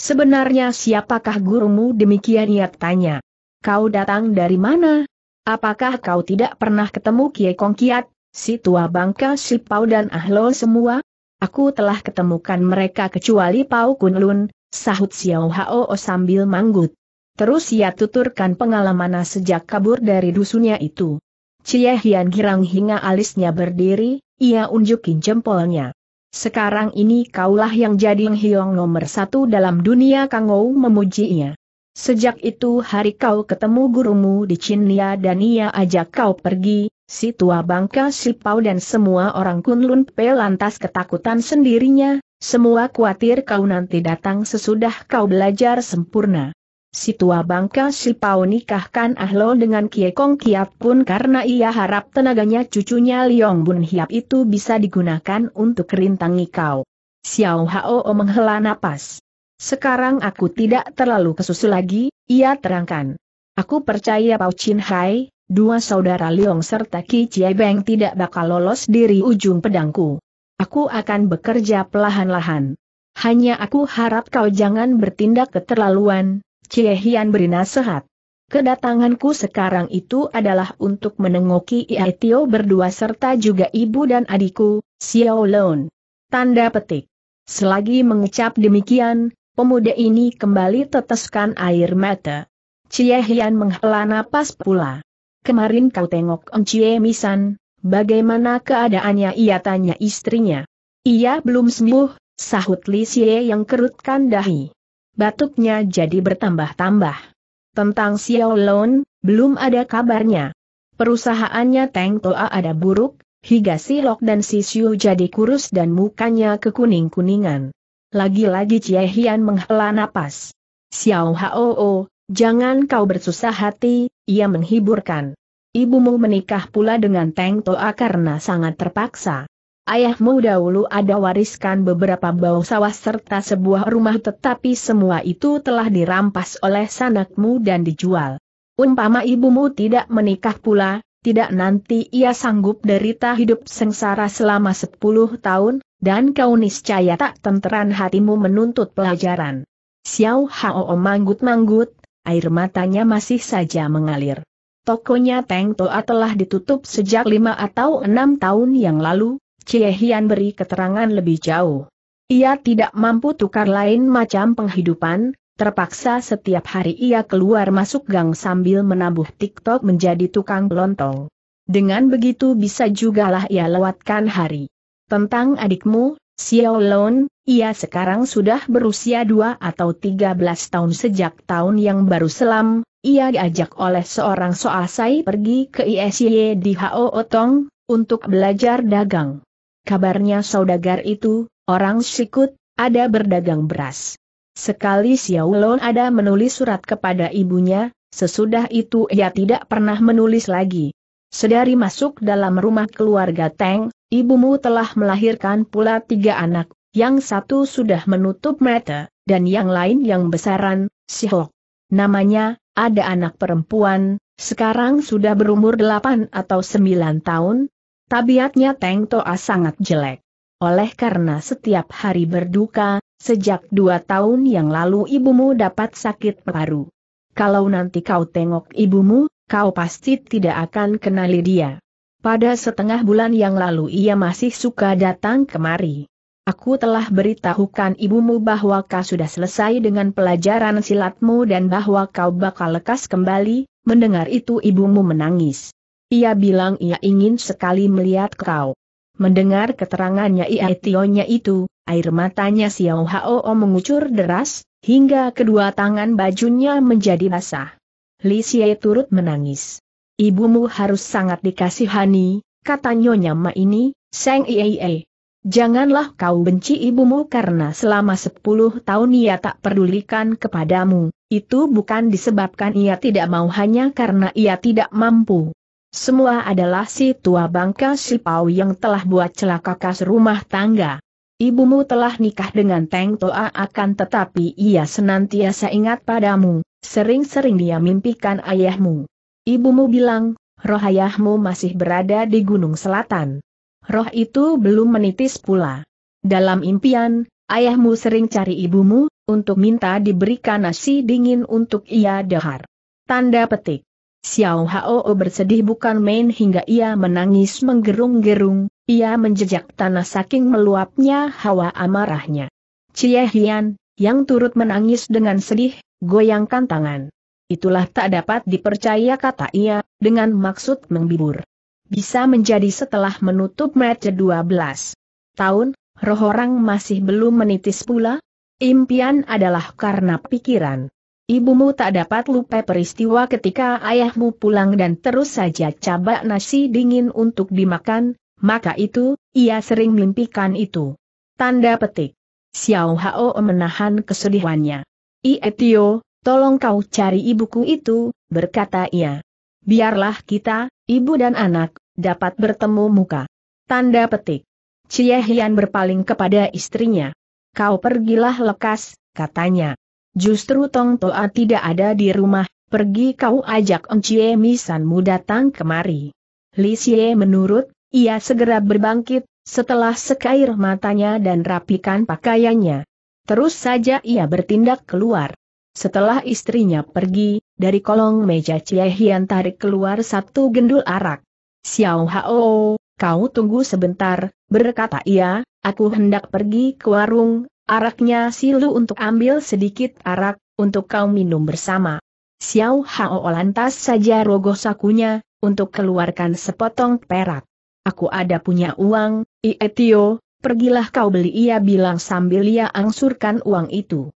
Sebenarnya siapakah gurumu demikian ia tanya. Kau datang dari mana? Apakah kau tidak pernah ketemu Kie Kong Kiat, si tua bangka si pau dan Ahlo semua? Aku telah ketemukan mereka kecuali Pau Kun Lun, sahut Xiao Hao sambil manggut. Terus ia tuturkan pengalamannya sejak kabur dari dusunnya itu. Cie Hian girang hingga alisnya berdiri, ia unjukin jempolnya. Sekarang ini kaulah yang jadi Hyong nomor satu dalam dunia Kangou memujinya. Sejak itu hari kau ketemu gurumu di Cinnia dan ia ajak kau pergi, Si tua bangka si Pau dan semua orang Kunlun Pe lantas ketakutan sendirinya, semua khawatir kau nanti datang sesudah kau belajar sempurna. Si tua bangka si Pau nikahkan Ahlo dengan kie kong Kiap pun karena ia harap tenaganya cucunya Liong Bun Hiap itu bisa digunakan untuk rintangi kau. Xiao Hao menghela napas. Sekarang aku tidak terlalu kesusu lagi, ia terangkan. Aku percaya Pau Chin Hai, Dua saudara Liong serta Ki Chie Beng tidak bakal lolos diri ujung pedangku. Aku akan bekerja pelahan-lahan. Hanya aku harap kau jangan bertindak keterlaluan, Chie Hian beri nasihat. Kedatanganku sekarang itu adalah untuk menengoki Iatio berdua serta juga ibu dan adikku, Xiao Lon. Tanda petik. Selagi mengucap demikian, pemuda ini kembali teteskan air mata. Chie Hian menghela napas pula kemarin kau tengok Cie Misan, bagaimana keadaannya ia tanya istrinya. Ia belum sembuh, sahut Li Xie yang kerutkan dahi. Batuknya jadi bertambah-tambah. Tentang Xiao Lon, belum ada kabarnya. Perusahaannya Teng Toa ada buruk, si Lok dan Sisiu jadi kurus dan mukanya kekuning-kuningan. Lagi-lagi Cie Hian menghela napas. Xiao Hao, Jangan kau bersusah hati, ia menghiburkan. Ibumu menikah pula dengan Teng Toa karena sangat terpaksa. Ayahmu dahulu ada wariskan beberapa bau sawah serta sebuah rumah tetapi semua itu telah dirampas oleh sanakmu dan dijual. Umpama ibumu tidak menikah pula, tidak nanti ia sanggup derita hidup sengsara selama sepuluh tahun, dan kau niscaya tak tenteran hatimu menuntut pelajaran. Xiao Hao manggut-manggut, air matanya masih saja mengalir. Tokonya Teng Toa telah ditutup sejak lima atau enam tahun yang lalu, Cie Hian beri keterangan lebih jauh. Ia tidak mampu tukar lain macam penghidupan, terpaksa setiap hari ia keluar masuk gang sambil menabuh TikTok menjadi tukang lontong. Dengan begitu bisa jugalah ia lewatkan hari. Tentang adikmu, Xiaolong, ia sekarang sudah berusia dua atau tiga belas tahun sejak tahun yang baru selam, ia diajak oleh seorang soasai pergi ke ISY di Hao Otong, untuk belajar dagang. Kabarnya saudagar itu, orang sikut, ada berdagang beras. Sekali Xiaolong ada menulis surat kepada ibunya, sesudah itu ia tidak pernah menulis lagi. Sedari masuk dalam rumah keluarga Teng, Ibumu telah melahirkan pula tiga anak, yang satu sudah menutup mata, dan yang lain yang besaran, Sihok. Namanya, ada anak perempuan, sekarang sudah berumur delapan atau sembilan tahun. Tabiatnya Teng Toa sangat jelek. Oleh karena setiap hari berduka, sejak dua tahun yang lalu ibumu dapat sakit paru. Kalau nanti kau tengok ibumu, kau pasti tidak akan kenali dia. Pada setengah bulan yang lalu ia masih suka datang kemari. Aku telah beritahukan ibumu bahwa kau sudah selesai dengan pelajaran silatmu dan bahwa kau bakal lekas kembali, mendengar itu ibumu menangis. Ia bilang ia ingin sekali melihat kau. Mendengar keterangannya ia tionya itu, air matanya Xiao Hao mengucur deras, hingga kedua tangan bajunya menjadi basah. Li Xie turut menangis ibumu harus sangat dikasihani, kata Nyonya Ma ini, Seng Iee. Janganlah kau benci ibumu karena selama sepuluh tahun ia tak pedulikan kepadamu, itu bukan disebabkan ia tidak mau hanya karena ia tidak mampu. Semua adalah si tua bangka Sipau yang telah buat celaka kas rumah tangga. Ibumu telah nikah dengan Teng Toa akan tetapi ia senantiasa ingat padamu, sering-sering dia mimpikan ayahmu. Ibumu bilang, rohayahmu masih berada di gunung selatan. Roh itu belum menitis pula. Dalam impian, ayahmu sering cari ibumu, untuk minta diberikan nasi dingin untuk ia dahar. Tanda petik. Xiao Hao bersedih bukan main hingga ia menangis menggerung-gerung, ia menjejak tanah saking meluapnya hawa amarahnya. Cie Hian, yang turut menangis dengan sedih, goyangkan tangan. Itulah tak dapat dipercaya kata ia, dengan maksud menghibur. Bisa menjadi setelah menutup match 12 tahun, roh orang masih belum menitis pula? Impian adalah karena pikiran. Ibumu tak dapat lupa peristiwa ketika ayahmu pulang dan terus saja cabak nasi dingin untuk dimakan, maka itu, ia sering mimpikan itu. Tanda petik. Xiao Hao menahan kesedihannya. Ietio, Tolong kau cari ibuku itu, berkata ia. Biarlah kita, ibu dan anak, dapat bertemu muka. Tanda petik. Cie Hian berpaling kepada istrinya. Kau pergilah lekas, katanya. Justru Tong Toa tidak ada di rumah, pergi kau ajak Ong Cie Misanmu datang kemari. Li Xie menurut, ia segera berbangkit, setelah sekair matanya dan rapikan pakaiannya. Terus saja ia bertindak keluar. Setelah istrinya pergi, dari kolong meja Cie Hian tarik keluar satu gendul arak. Xiao Hao, kau tunggu sebentar, berkata ia, aku hendak pergi ke warung, araknya silu untuk ambil sedikit arak, untuk kau minum bersama. Xiao Hao lantas saja rogoh sakunya, untuk keluarkan sepotong perak. Aku ada punya uang, Ietio, pergilah kau beli ia bilang sambil ia angsurkan uang itu.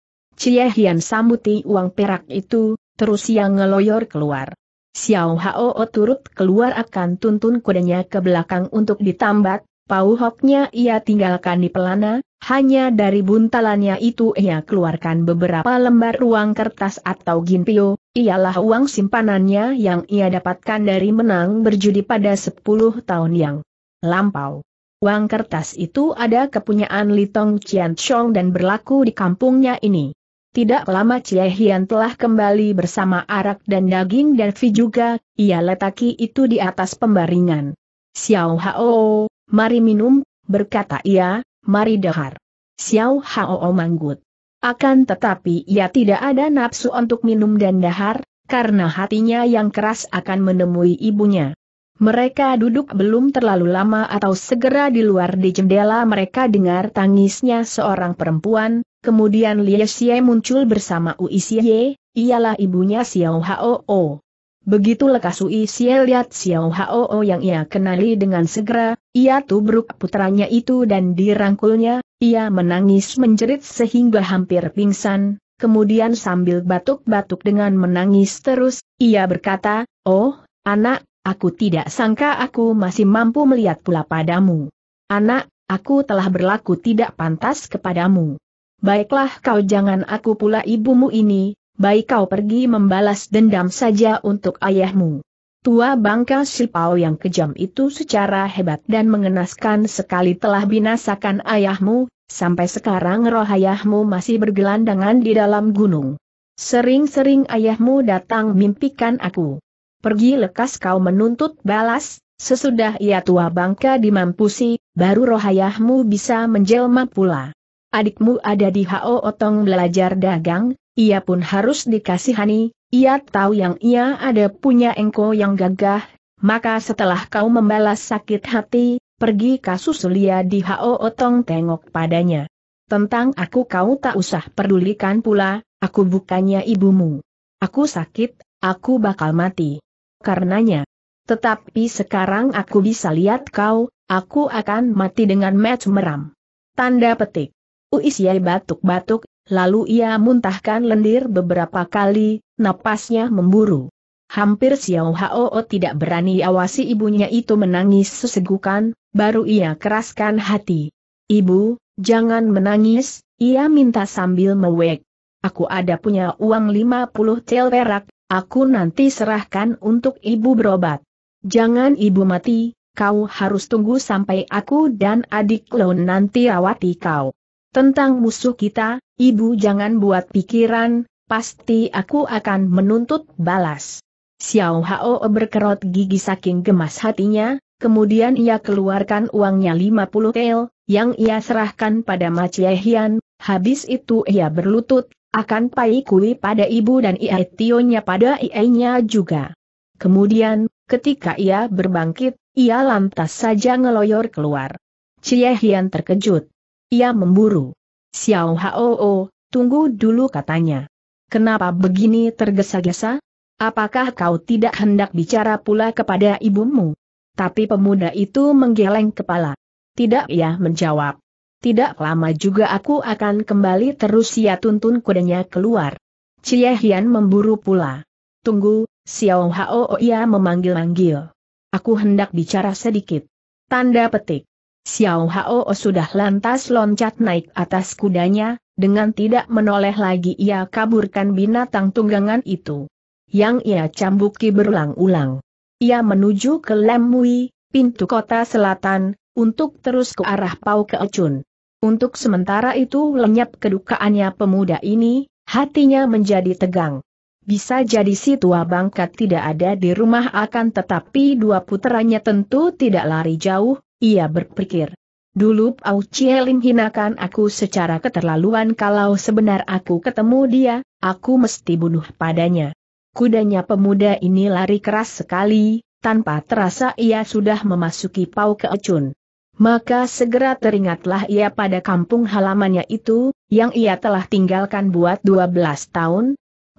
Cie Hian sambuti uang perak itu, terus yang ngeloyor keluar. Xiao Hao turut keluar akan tuntun kudanya ke belakang untuk ditambat, pauhoknya ia tinggalkan di pelana, hanya dari buntalannya itu ia keluarkan beberapa lembar uang kertas atau ginpio, ialah uang simpanannya yang ia dapatkan dari menang berjudi pada 10 tahun yang lampau. Uang kertas itu ada kepunyaan Litong Chiang Chong dan berlaku di kampungnya ini. Tidak lama Cie Hian telah kembali bersama arak dan daging dan Vi juga, ia letaki itu di atas pembaringan. Xiao Hao, mari minum, berkata ia, mari dahar. Xiao Hao manggut. Akan tetapi ia tidak ada nafsu untuk minum dan dahar, karena hatinya yang keras akan menemui ibunya. Mereka duduk belum terlalu lama atau segera di luar di jendela mereka dengar tangisnya seorang perempuan, kemudian Lia Xie muncul bersama Ui Xie, ialah ibunya Xiao Hao. Begitu lekas Ui Xie lihat Xiao Hao yang ia kenali dengan segera, ia tubruk putranya itu dan dirangkulnya, ia menangis menjerit sehingga hampir pingsan, kemudian sambil batuk-batuk dengan menangis terus, ia berkata, Oh, anak, Aku tidak sangka aku masih mampu melihat pula padamu. Anak, aku telah berlaku tidak pantas kepadamu. Baiklah kau jangan aku pula ibumu ini, baik kau pergi membalas dendam saja untuk ayahmu. Tua bangka Sipau yang kejam itu secara hebat dan mengenaskan sekali telah binasakan ayahmu, sampai sekarang roh ayahmu masih bergelandangan di dalam gunung. Sering-sering ayahmu datang mimpikan aku. Pergi lekas kau menuntut balas, sesudah ia tua bangka dimampusi, baru rohayahmu bisa menjelma pula. Adikmu ada di Hao Otong belajar dagang, ia pun harus dikasihani, ia tahu yang ia ada punya engko yang gagah, maka setelah kau membalas sakit hati, pergi kasus Lia di Hao Otong tengok padanya. Tentang aku kau tak usah pedulikan pula, aku bukannya ibumu. Aku sakit, aku bakal mati karenanya. Tetapi sekarang aku bisa lihat kau, aku akan mati dengan match meram. Tanda petik. Uis batuk-batuk, lalu ia muntahkan lendir beberapa kali, napasnya memburu. Hampir Xiao Hao tidak berani awasi ibunya itu menangis sesegukan, baru ia keraskan hati. Ibu, jangan menangis, ia minta sambil mewek. Aku ada punya uang 50 tel perak, Aku nanti serahkan untuk ibu berobat. Jangan ibu mati, kau harus tunggu sampai aku dan adik klon nanti rawati kau. Tentang musuh kita, ibu jangan buat pikiran, pasti aku akan menuntut balas. Xiao Hao berkerut gigi saking gemas hatinya, kemudian ia keluarkan uangnya 50 tel, yang ia serahkan pada Macie Hian, habis itu ia berlutut, akan pai kui pada ibu dan tionya pada ienya juga. Kemudian, ketika ia berbangkit, ia lantas saja ngeloyor keluar. Cie Hian terkejut. Ia memburu. Xiao Hao, tunggu dulu katanya. Kenapa begini tergesa-gesa? Apakah kau tidak hendak bicara pula kepada ibumu? Tapi pemuda itu menggeleng kepala. Tidak ia menjawab. Tidak lama juga aku akan kembali terus ia tuntun kudanya keluar. Cie Hian memburu pula. Tunggu, Xiao Hao ia memanggil-manggil. Aku hendak bicara sedikit. Tanda petik. Xiao Hao sudah lantas loncat naik atas kudanya, dengan tidak menoleh lagi ia kaburkan binatang tunggangan itu. Yang ia cambuki berulang-ulang. Ia menuju ke Lemui, pintu kota selatan, untuk terus ke arah Pau Keocun. Untuk sementara itu lenyap kedukaannya pemuda ini, hatinya menjadi tegang. Bisa jadi si tua bangkat tidak ada di rumah akan tetapi dua puteranya tentu tidak lari jauh, ia berpikir. Dulu Pau Cielin hinakan aku secara keterlaluan kalau sebenar aku ketemu dia, aku mesti bunuh padanya. Kudanya pemuda ini lari keras sekali, tanpa terasa ia sudah memasuki Pau Keocun. Maka segera teringatlah ia pada kampung halamannya itu, yang ia telah tinggalkan buat 12 tahun.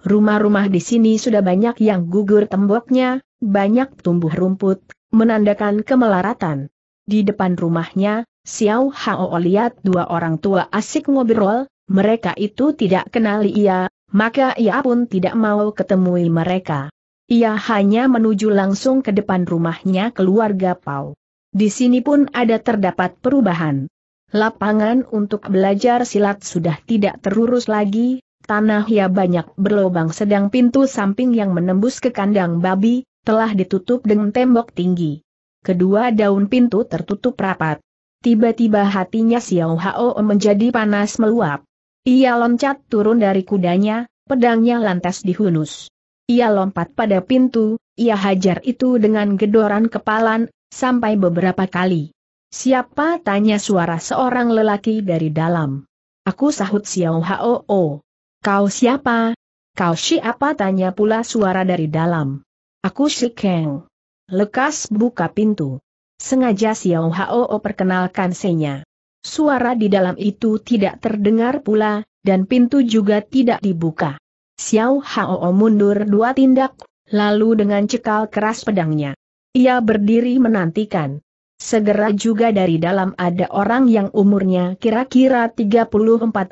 Rumah-rumah di sini sudah banyak yang gugur temboknya, banyak tumbuh rumput, menandakan kemelaratan. Di depan rumahnya, Xiao Hao lihat dua orang tua asik ngobrol, mereka itu tidak kenali ia, maka ia pun tidak mau ketemui mereka. Ia hanya menuju langsung ke depan rumahnya keluarga Pau. Di sini pun ada terdapat perubahan. Lapangan untuk belajar silat sudah tidak terurus lagi, tanah ya banyak berlobang sedang pintu samping yang menembus ke kandang babi, telah ditutup dengan tembok tinggi. Kedua daun pintu tertutup rapat. Tiba-tiba hatinya Xiao Hao menjadi panas meluap. Ia loncat turun dari kudanya, pedangnya lantas dihunus. Ia lompat pada pintu, ia hajar itu dengan gedoran kepalan, sampai beberapa kali. Siapa tanya suara seorang lelaki dari dalam. Aku sahut Xiao Hao. Kau siapa? Kau siapa tanya pula suara dari dalam. Aku si Kang. Lekas buka pintu. Sengaja Xiao Hao perkenalkan senya. Suara di dalam itu tidak terdengar pula, dan pintu juga tidak dibuka. Xiao Hao mundur dua tindak, lalu dengan cekal keras pedangnya ia berdiri menantikan. Segera juga dari dalam ada orang yang umurnya kira-kira 34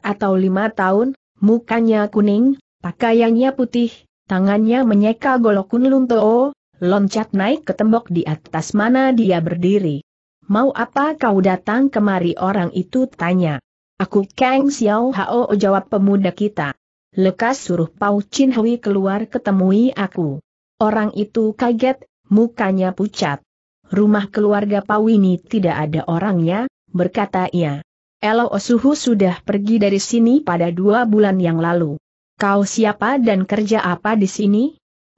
atau 5 tahun, mukanya kuning, pakaiannya putih, tangannya menyeka golokun luntoo, loncat naik ke tembok di atas mana dia berdiri. Mau apa kau datang kemari orang itu tanya. Aku Kang Xiao Hao jawab pemuda kita. Lekas suruh Pau Chin Hui keluar ketemui aku. Orang itu kaget, Mukanya pucat. Rumah keluarga Pawini tidak ada orangnya, berkata ia. Elo Osuhu sudah pergi dari sini pada dua bulan yang lalu. Kau siapa dan kerja apa di sini?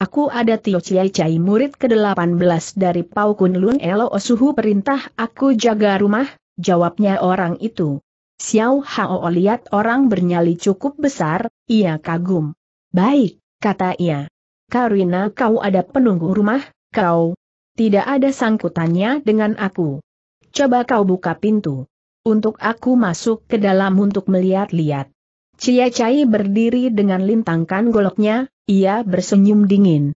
Aku ada Tio Chiai Chai murid ke-18 dari Pau Kun Lun Elo Osuhu perintah aku jaga rumah, jawabnya orang itu. Xiao Hao lihat orang bernyali cukup besar, ia kagum. Baik, kata ia. Karina kau ada penunggu rumah, Kau, tidak ada sangkutannya dengan aku. Coba kau buka pintu. Untuk aku masuk ke dalam untuk melihat-lihat. Cia Cai berdiri dengan lintangkan goloknya, ia bersenyum dingin.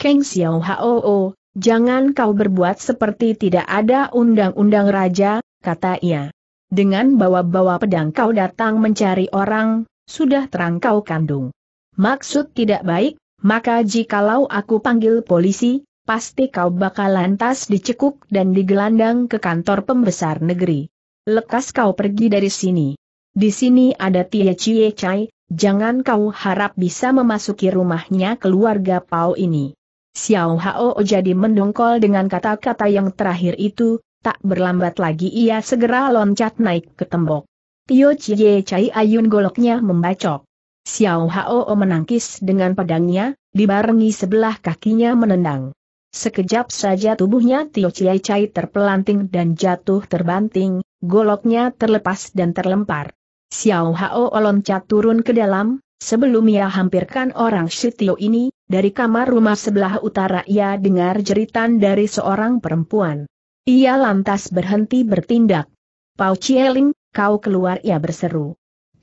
Keng Xiao Hao, oh, jangan kau berbuat seperti tidak ada undang-undang raja, kata ia. Dengan bawa-bawa pedang kau datang mencari orang, sudah terang kau kandung. Maksud tidak baik, maka jikalau aku panggil polisi, pasti kau bakal lantas dicekuk dan digelandang ke kantor pembesar negeri. Lekas kau pergi dari sini. Di sini ada Tia Chie Chai, jangan kau harap bisa memasuki rumahnya keluarga Pau ini. Xiao Hao jadi mendongkol dengan kata-kata yang terakhir itu, tak berlambat lagi ia segera loncat naik ke tembok. Tio Chie Chai ayun goloknya membacok. Xiao Hao menangkis dengan pedangnya, dibarengi sebelah kakinya menendang. Sekejap saja tubuhnya Tio Chiai Chai terpelanting dan jatuh terbanting, goloknya terlepas dan terlempar. Xiao Hao loncat turun ke dalam, sebelum ia hampirkan orang Tio ini, dari kamar rumah sebelah utara ia dengar jeritan dari seorang perempuan. Ia lantas berhenti bertindak. Pau Chieling, kau keluar ia berseru.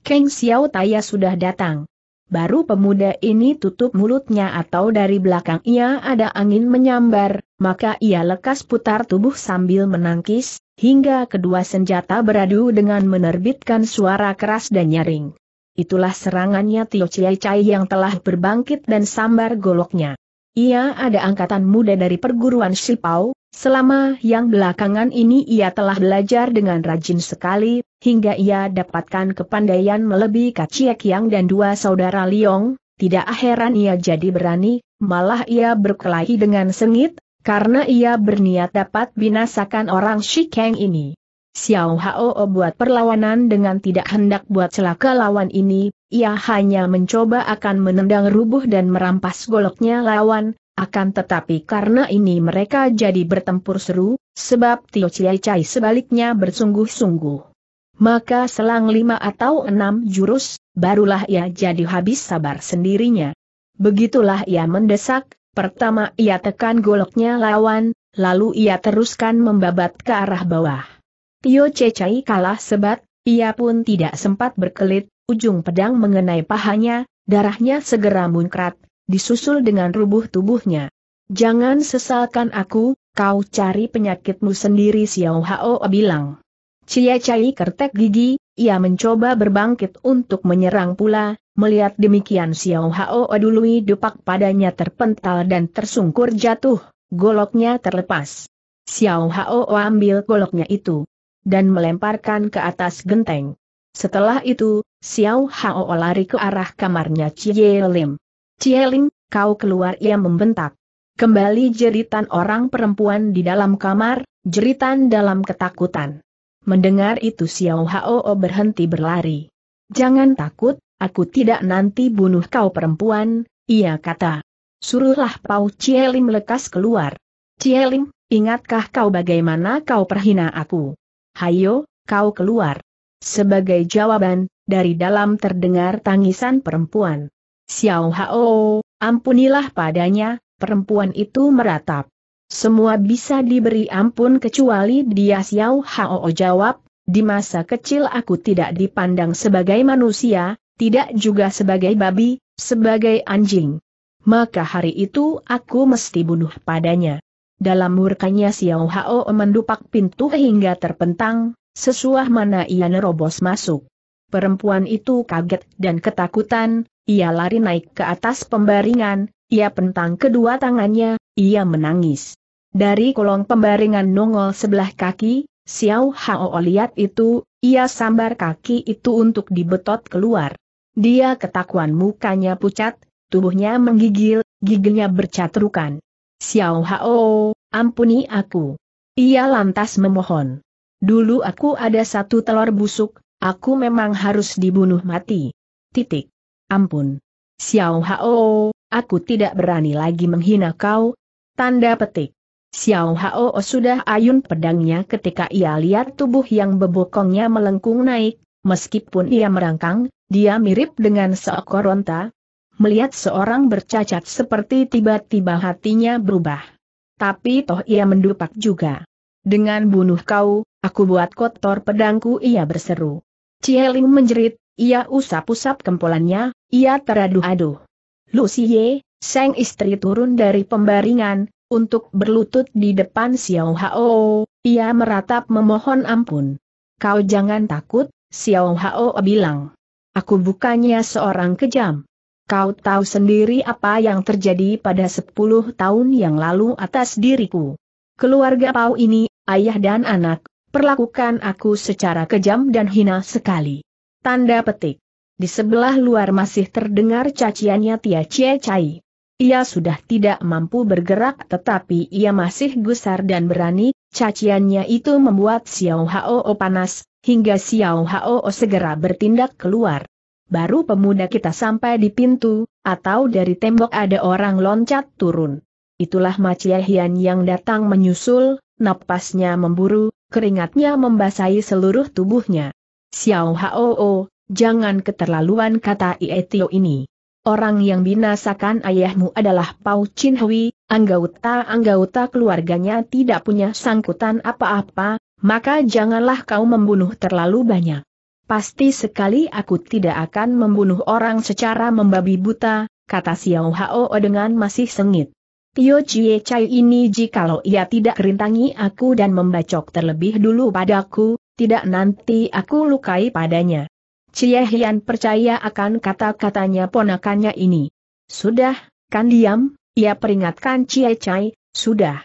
Kang Xiao Taya sudah datang. Baru pemuda ini tutup mulutnya atau dari belakang ia ada angin menyambar, maka ia lekas putar tubuh sambil menangkis, hingga kedua senjata beradu dengan menerbitkan suara keras dan nyaring. Itulah serangannya Tio Chiai Chai yang telah berbangkit dan sambar goloknya. Ia ada angkatan muda dari perguruan Sipau, selama yang belakangan ini ia telah belajar dengan rajin sekali, hingga ia dapatkan kepandaian melebihi Kaciek Yang dan dua saudara Liong, tidak heran ia jadi berani, malah ia berkelahi dengan sengit, karena ia berniat dapat binasakan orang Shikeng ini. Xiao Hao buat perlawanan dengan tidak hendak buat celaka lawan ini, ia hanya mencoba akan menendang rubuh dan merampas goloknya lawan, akan tetapi karena ini mereka jadi bertempur seru, sebab Tio Chiai Chai sebaliknya bersungguh-sungguh. Maka selang lima atau enam jurus, barulah ia jadi habis sabar sendirinya. Begitulah ia mendesak, pertama ia tekan goloknya lawan, lalu ia teruskan membabat ke arah bawah. Tio Cecai kalah sebat, ia pun tidak sempat berkelit, ujung pedang mengenai pahanya, darahnya segera muncrat, disusul dengan rubuh tubuhnya. Jangan sesalkan aku, kau cari penyakitmu sendiri Xiao Hao bilang. Cia Cai kertek gigi, ia mencoba berbangkit untuk menyerang pula, melihat demikian Xiao Hao dului dupak padanya terpental dan tersungkur jatuh, goloknya terlepas. Xiao Hao ambil goloknya itu dan melemparkan ke atas genteng. Setelah itu, Xiao Hao lari ke arah kamarnya Cie Lim. Cie Lim, kau keluar ia membentak. Kembali jeritan orang perempuan di dalam kamar, jeritan dalam ketakutan. Mendengar itu Xiao Hao berhenti berlari. Jangan takut, aku tidak nanti bunuh kau perempuan, ia kata. Suruhlah Pau Cie Lim lekas keluar. Cie Lim, ingatkah kau bagaimana kau perhina aku? hayo, kau keluar. Sebagai jawaban, dari dalam terdengar tangisan perempuan. Xiao Hao, ampunilah padanya, perempuan itu meratap. Semua bisa diberi ampun kecuali dia Xiao Hao jawab, di masa kecil aku tidak dipandang sebagai manusia, tidak juga sebagai babi, sebagai anjing. Maka hari itu aku mesti bunuh padanya. Dalam murkanya Xiao Hao mendupak pintu hingga terpentang, sesuah mana ia nerobos masuk. Perempuan itu kaget dan ketakutan, ia lari naik ke atas pembaringan, ia pentang kedua tangannya, ia menangis. Dari kolong pembaringan nongol sebelah kaki, Xiao Hao lihat itu, ia sambar kaki itu untuk dibetot keluar. Dia ketakuan mukanya pucat, tubuhnya menggigil, giginya bercatrukan. Xiao Hao, ampuni aku. Ia lantas memohon. Dulu aku ada satu telur busuk, aku memang harus dibunuh mati. Titik. Ampun. Xiao Hao, aku tidak berani lagi menghina kau. Tanda petik. Xiao Hao oh sudah ayun pedangnya ketika ia lihat tubuh yang bebokongnya melengkung naik, meskipun ia merangkang, dia mirip dengan seekor onta, Melihat seorang bercacat seperti tiba-tiba hatinya berubah. Tapi toh ia mendupak juga. Dengan bunuh kau, aku buat kotor pedangku ia berseru. Cieling menjerit, ia usap-usap kempolannya, ia teraduh-aduh. Lucie, sang istri turun dari pembaringan, untuk berlutut di depan Xiao Hao, ia meratap memohon ampun. Kau jangan takut, Xiao Hao bilang. Aku bukannya seorang kejam. Kau tahu sendiri apa yang terjadi pada 10 tahun yang lalu atas diriku. Keluarga Pau ini, ayah dan anak, perlakukan aku secara kejam dan hina sekali. Tanda petik. Di sebelah luar masih terdengar caciannya Tia Cie Cai. Ia sudah tidak mampu bergerak tetapi ia masih gusar dan berani, caciannya itu membuat Xiao Hao panas, hingga Xiao Hao segera bertindak keluar baru pemuda kita sampai di pintu, atau dari tembok ada orang loncat turun. Itulah Maciahian yang datang menyusul, napasnya memburu, keringatnya membasahi seluruh tubuhnya. Xiao Hao, jangan keterlaluan kata Ietio ini. Orang yang binasakan ayahmu adalah Pau Chin Hui, anggota-anggota keluarganya tidak punya sangkutan apa-apa, maka janganlah kau membunuh terlalu banyak. Pasti sekali aku tidak akan membunuh orang secara membabi buta, kata Xiao Hao dengan masih sengit. Tio Chie Chai ini jikalau ia tidak rintangi aku dan membacok terlebih dulu padaku, tidak nanti aku lukai padanya. Chie Hian percaya akan kata-katanya ponakannya ini. Sudah, kan diam, ia peringatkan Chie Chai, sudah.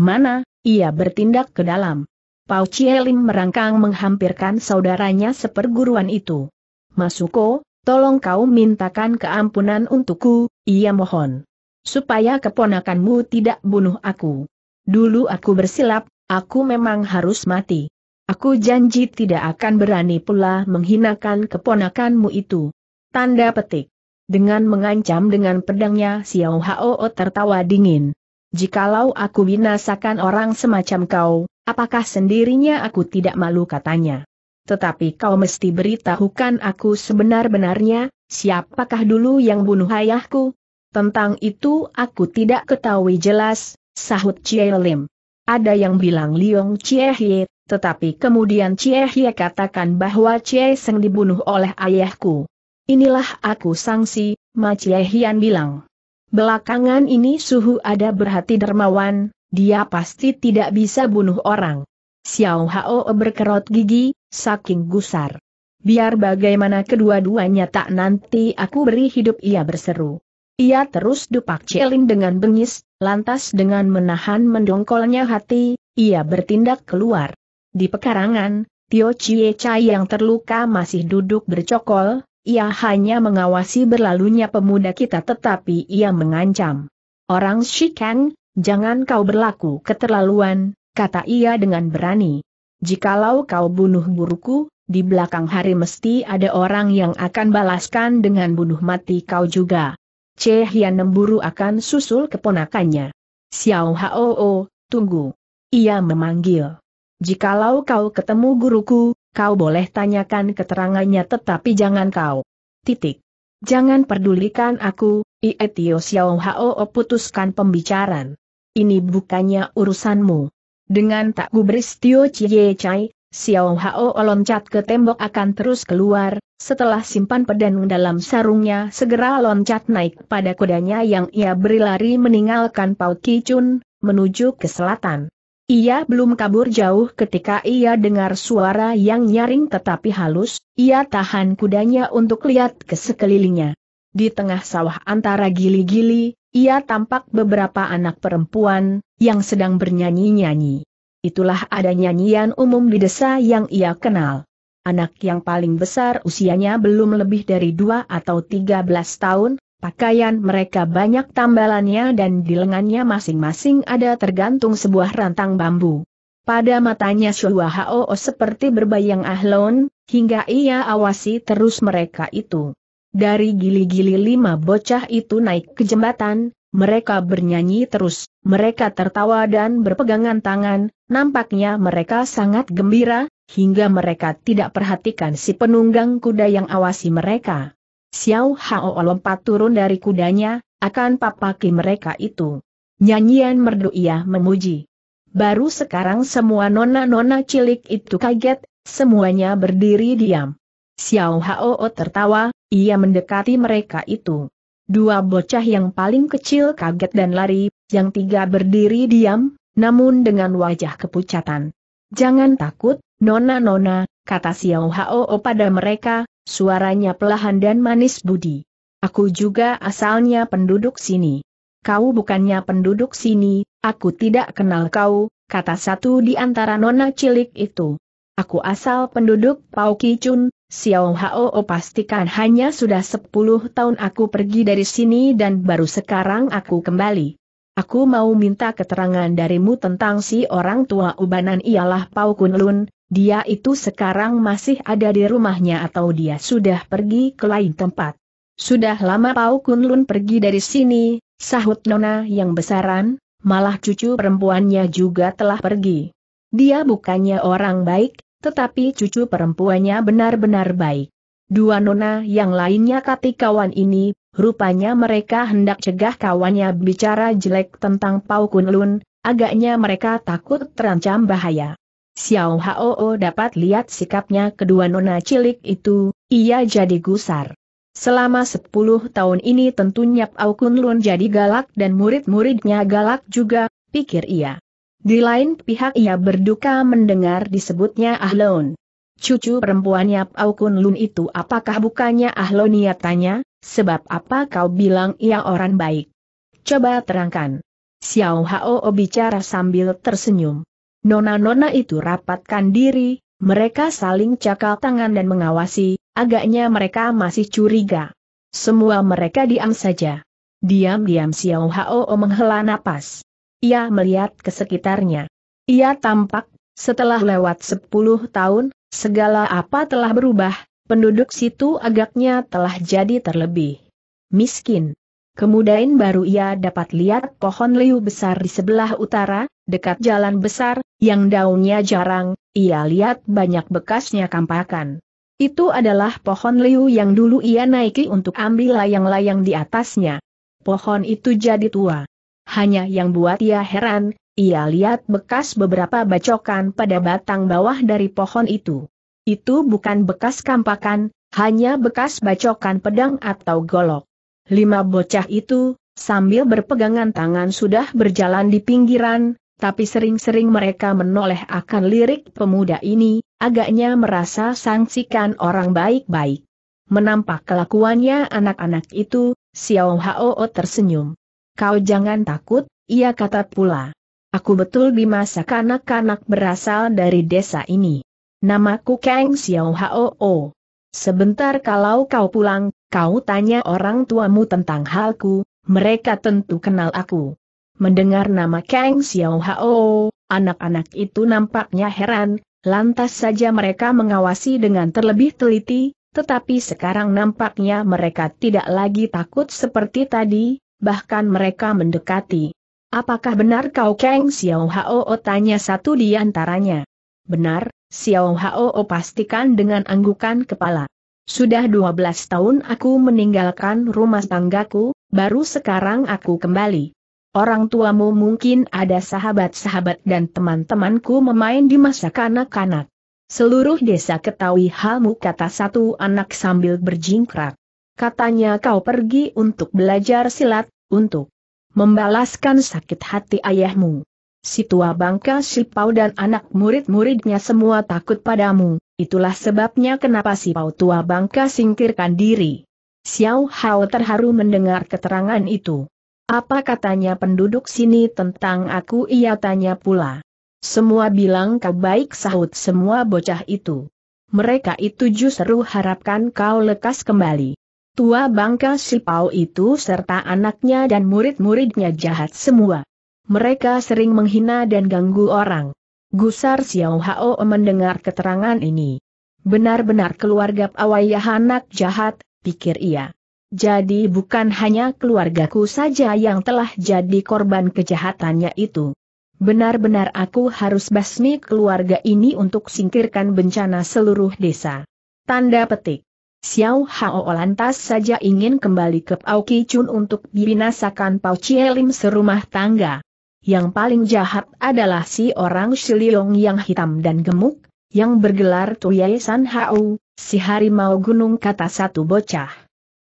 Mana, ia bertindak ke dalam. Pau Cielin merangkang menghampirkan saudaranya seperguruan itu. Masuko, tolong kau mintakan keampunan untukku, ia mohon. Supaya keponakanmu tidak bunuh aku. Dulu aku bersilap, aku memang harus mati. Aku janji tidak akan berani pula menghinakan keponakanmu itu. Tanda petik. Dengan mengancam dengan pedangnya Xiao Hao tertawa dingin. Jikalau aku binasakan orang semacam kau, Apakah sendirinya aku tidak malu katanya? Tetapi kau mesti beritahukan aku sebenar-benarnya, siapakah dulu yang bunuh ayahku? Tentang itu aku tidak ketahui jelas, sahut Chie Lim. Ada yang bilang Liong Chie Hye, tetapi kemudian Chie Hye katakan bahwa Chie Seng dibunuh oleh ayahku. Inilah aku sangsi, Ma Chie Hian bilang. Belakangan ini suhu ada berhati dermawan, dia pasti tidak bisa bunuh orang. Xiao Hao berkerut gigi, saking gusar. Biar bagaimana kedua-duanya tak nanti aku beri hidup ia berseru. Ia terus dupak celing dengan bengis, lantas dengan menahan mendongkolnya hati, ia bertindak keluar. Di pekarangan, Tio Chie Chai yang terluka masih duduk bercokol, ia hanya mengawasi berlalunya pemuda kita tetapi ia mengancam. Orang Shikang, Jangan kau berlaku keterlaluan, kata ia dengan berani. Jikalau kau bunuh guruku, di belakang hari mesti ada orang yang akan balaskan dengan bunuh mati kau juga. Ceh yang memburu akan susul keponakannya. Xiao Hao, oh, tunggu. Ia memanggil. Jikalau kau ketemu guruku, kau boleh tanyakan keterangannya tetapi jangan kau. Titik. Jangan pedulikan aku, Ietio Xiao Hao oh, putuskan pembicaraan ini bukannya urusanmu. Dengan tak gubris Tio Chie Chai, Xiao Hao loncat ke tembok akan terus keluar, setelah simpan pedang dalam sarungnya segera loncat naik pada kudanya yang ia beri lari meninggalkan Pau Chun, menuju ke selatan. Ia belum kabur jauh ketika ia dengar suara yang nyaring tetapi halus, ia tahan kudanya untuk lihat ke sekelilingnya. Di tengah sawah antara gili-gili, ia tampak beberapa anak perempuan yang sedang bernyanyi-nyanyi. Itulah ada nyanyian umum di desa yang ia kenal. Anak yang paling besar usianya belum lebih dari dua atau tiga belas tahun, pakaian mereka banyak tambalannya dan di lengannya masing-masing ada tergantung sebuah rantang bambu. Pada matanya Shua Hao seperti berbayang ahlon, hingga ia awasi terus mereka itu. Dari gili-gili lima bocah itu naik ke jembatan, mereka bernyanyi terus, mereka tertawa dan berpegangan tangan, nampaknya mereka sangat gembira, hingga mereka tidak perhatikan si penunggang kuda yang awasi mereka. Xiao Hao lompat turun dari kudanya, akan papaki mereka itu. Nyanyian merdu ia memuji. Baru sekarang semua nona-nona cilik itu kaget, semuanya berdiri diam. Xiao Hao tertawa, ia mendekati mereka itu. Dua bocah yang paling kecil kaget dan lari, yang tiga berdiri diam, namun dengan wajah kepucatan. Jangan takut, nona-nona, kata Xiao Hao pada mereka, suaranya pelahan dan manis budi. Aku juga asalnya penduduk sini. Kau bukannya penduduk sini, aku tidak kenal kau, kata satu di antara nona cilik itu. Aku asal penduduk Pau Kicun, Xiao Hao pastikan hanya sudah 10 tahun aku pergi dari sini dan baru sekarang aku kembali. Aku mau minta keterangan darimu tentang si orang tua ubanan ialah Pau Kunlun, dia itu sekarang masih ada di rumahnya atau dia sudah pergi ke lain tempat. Sudah lama Pau Kunlun pergi dari sini, sahut Nona yang besaran, malah cucu perempuannya juga telah pergi. Dia bukannya orang baik, tetapi cucu perempuannya benar-benar baik. Dua nona yang lainnya kati kawan ini, rupanya mereka hendak cegah kawannya bicara jelek tentang Pau Kunlun, agaknya mereka takut terancam bahaya. Xiao Hao dapat lihat sikapnya kedua nona cilik itu, ia jadi gusar. Selama 10 tahun ini tentunya Pau Kunlun jadi galak dan murid-muridnya galak juga, pikir ia. Di lain pihak ia berduka mendengar disebutnya Ahlon. Cucu perempuannya Pau Kun Lun itu apakah bukannya Ahlon ia tanya, sebab apa kau bilang ia orang baik? Coba terangkan. Xiao Hao bicara sambil tersenyum. Nona-nona itu rapatkan diri, mereka saling cakal tangan dan mengawasi, agaknya mereka masih curiga. Semua mereka diam saja. Diam-diam Xiao Hao menghela napas. Ia melihat ke sekitarnya. Ia tampak, setelah lewat sepuluh tahun, segala apa telah berubah, penduduk situ agaknya telah jadi terlebih miskin. Kemudian baru ia dapat lihat pohon liu besar di sebelah utara, dekat jalan besar, yang daunnya jarang, ia lihat banyak bekasnya kampakan. Itu adalah pohon liu yang dulu ia naiki untuk ambil layang-layang di atasnya. Pohon itu jadi tua. Hanya yang buat ia heran, ia lihat bekas beberapa bacokan pada batang bawah dari pohon itu. Itu bukan bekas kampakan, hanya bekas bacokan pedang atau golok. Lima bocah itu, sambil berpegangan tangan sudah berjalan di pinggiran, tapi sering-sering mereka menoleh akan lirik pemuda ini, agaknya merasa sangsikan orang baik-baik. Menampak kelakuannya anak-anak itu, Xiao Hao tersenyum. Kau jangan takut, ia kata pula. Aku betul di masa kanak kanak berasal dari desa ini. Namaku Kang Xiao Hao. Sebentar kalau kau pulang, kau tanya orang tuamu tentang halku, mereka tentu kenal aku. Mendengar nama Kang Xiao Hao, anak-anak itu nampaknya heran, lantas saja mereka mengawasi dengan terlebih teliti, tetapi sekarang nampaknya mereka tidak lagi takut seperti tadi, bahkan mereka mendekati. Apakah benar kau Kang Xiao Hao tanya satu di antaranya? Benar, Xiao Hao pastikan dengan anggukan kepala. Sudah 12 tahun aku meninggalkan rumah tanggaku, baru sekarang aku kembali. Orang tuamu mungkin ada sahabat-sahabat dan teman-temanku memain di masa kanak-kanak. Seluruh desa ketahui halmu kata satu anak sambil berjingkrak. Katanya kau pergi untuk belajar silat, untuk membalaskan sakit hati ayahmu. Si tua bangka si pau dan anak murid-muridnya semua takut padamu, itulah sebabnya kenapa si pau tua bangka singkirkan diri. Xiao Hao terharu mendengar keterangan itu. Apa katanya penduduk sini tentang aku ia tanya pula. Semua bilang kau baik sahut semua bocah itu. Mereka itu justru harapkan kau lekas kembali. Tua bangka Sipau itu serta anaknya dan murid-muridnya jahat semua. Mereka sering menghina dan ganggu orang. Gusar Xiao Hao mendengar keterangan ini. Benar-benar keluarga Pawayah anak jahat, pikir ia. Jadi bukan hanya keluargaku saja yang telah jadi korban kejahatannya itu. Benar-benar aku harus basmi keluarga ini untuk singkirkan bencana seluruh desa. Tanda petik. Xiao Hao lantas saja ingin kembali ke Pao Kichun untuk dibinasakan Chie Lim serumah tangga. Yang paling jahat adalah si orang Shiliong yang hitam dan gemuk, yang bergelar Tuyai San Hao, si harimau gunung kata satu bocah.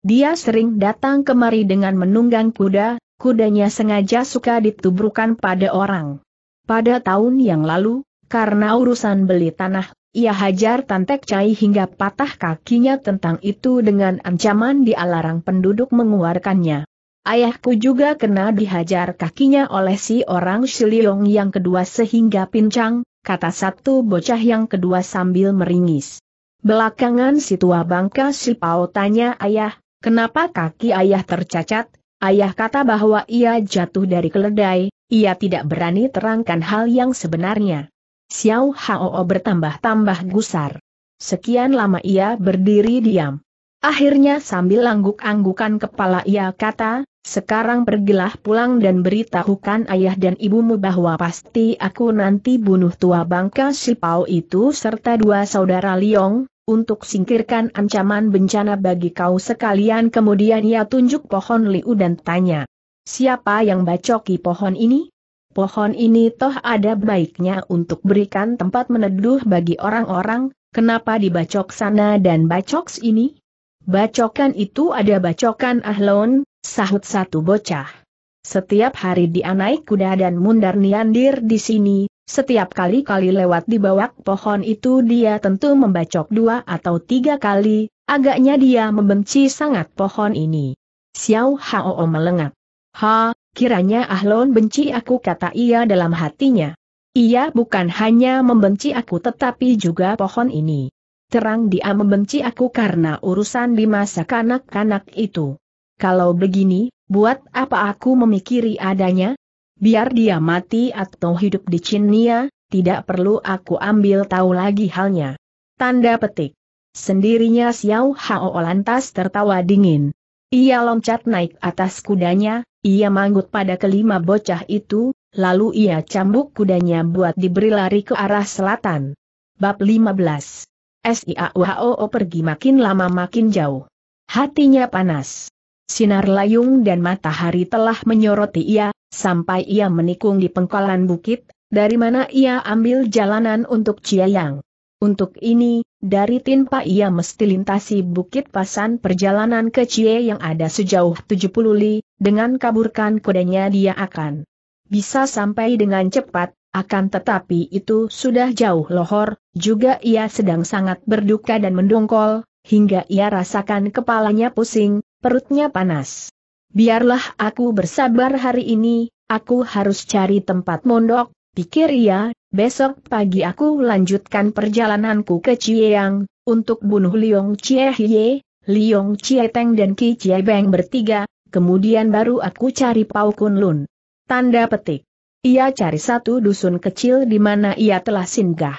Dia sering datang kemari dengan menunggang kuda, kudanya sengaja suka ditubrukan pada orang. Pada tahun yang lalu, karena urusan beli tanah ia hajar Tantek Cai hingga patah kakinya tentang itu dengan ancaman di alarang penduduk mengeluarkannya. Ayahku juga kena dihajar kakinya oleh si orang Shiliong yang kedua sehingga pincang, kata satu bocah yang kedua sambil meringis. Belakangan si tua bangka Silpao tanya ayah, kenapa kaki ayah tercacat? Ayah kata bahwa ia jatuh dari keledai, ia tidak berani terangkan hal yang sebenarnya. Xiao Hao bertambah-tambah gusar. Sekian lama ia berdiri diam. Akhirnya sambil angguk-anggukan kepala ia kata, sekarang pergilah pulang dan beritahukan ayah dan ibumu bahwa pasti aku nanti bunuh tua bangka si Pao itu serta dua saudara Liong, untuk singkirkan ancaman bencana bagi kau sekalian kemudian ia tunjuk pohon liu dan tanya. Siapa yang bacoki pohon ini? pohon ini toh ada baiknya untuk berikan tempat meneduh bagi orang-orang, kenapa dibacok sana dan bacok sini? Bacokan itu ada bacokan ahlon, sahut satu bocah. Setiap hari dia naik kuda dan mundar niandir di sini, setiap kali-kali lewat di bawah pohon itu dia tentu membacok dua atau tiga kali, agaknya dia membenci sangat pohon ini. Xiao Hao melengak. Ha, Kiranya Ahlon benci aku kata ia dalam hatinya. Ia bukan hanya membenci aku tetapi juga pohon ini. Terang dia membenci aku karena urusan di masa kanak-kanak itu. Kalau begini, buat apa aku memikiri adanya? Biar dia mati atau hidup di Cinia, tidak perlu aku ambil tahu lagi halnya. Tanda petik. Sendirinya Xiao Hao lantas tertawa dingin. Ia loncat naik atas kudanya, ia manggut pada kelima bocah itu, lalu ia cambuk kudanya buat diberi lari ke arah selatan. Bab 15 SIAWHOO pergi makin lama makin jauh. Hatinya panas. Sinar layung dan matahari telah menyoroti ia, sampai ia menikung di pengkolan bukit, dari mana ia ambil jalanan untuk Ciayang. Untuk ini, dari Tinpa ia mesti lintasi bukit pasan perjalanan ke Cie yang ada sejauh 70 li, dengan kaburkan kudanya dia akan bisa sampai dengan cepat, akan tetapi itu sudah jauh lohor, juga ia sedang sangat berduka dan mendongkol, hingga ia rasakan kepalanya pusing, perutnya panas. Biarlah aku bersabar hari ini, aku harus cari tempat mondok, Pikir ia, besok pagi aku lanjutkan perjalananku ke Chieyang, untuk bunuh Liong Chie Hye, Liong Chie dan Ki Chie bertiga, kemudian baru aku cari Pau Kun Tanda petik. Ia cari satu dusun kecil di mana ia telah singgah.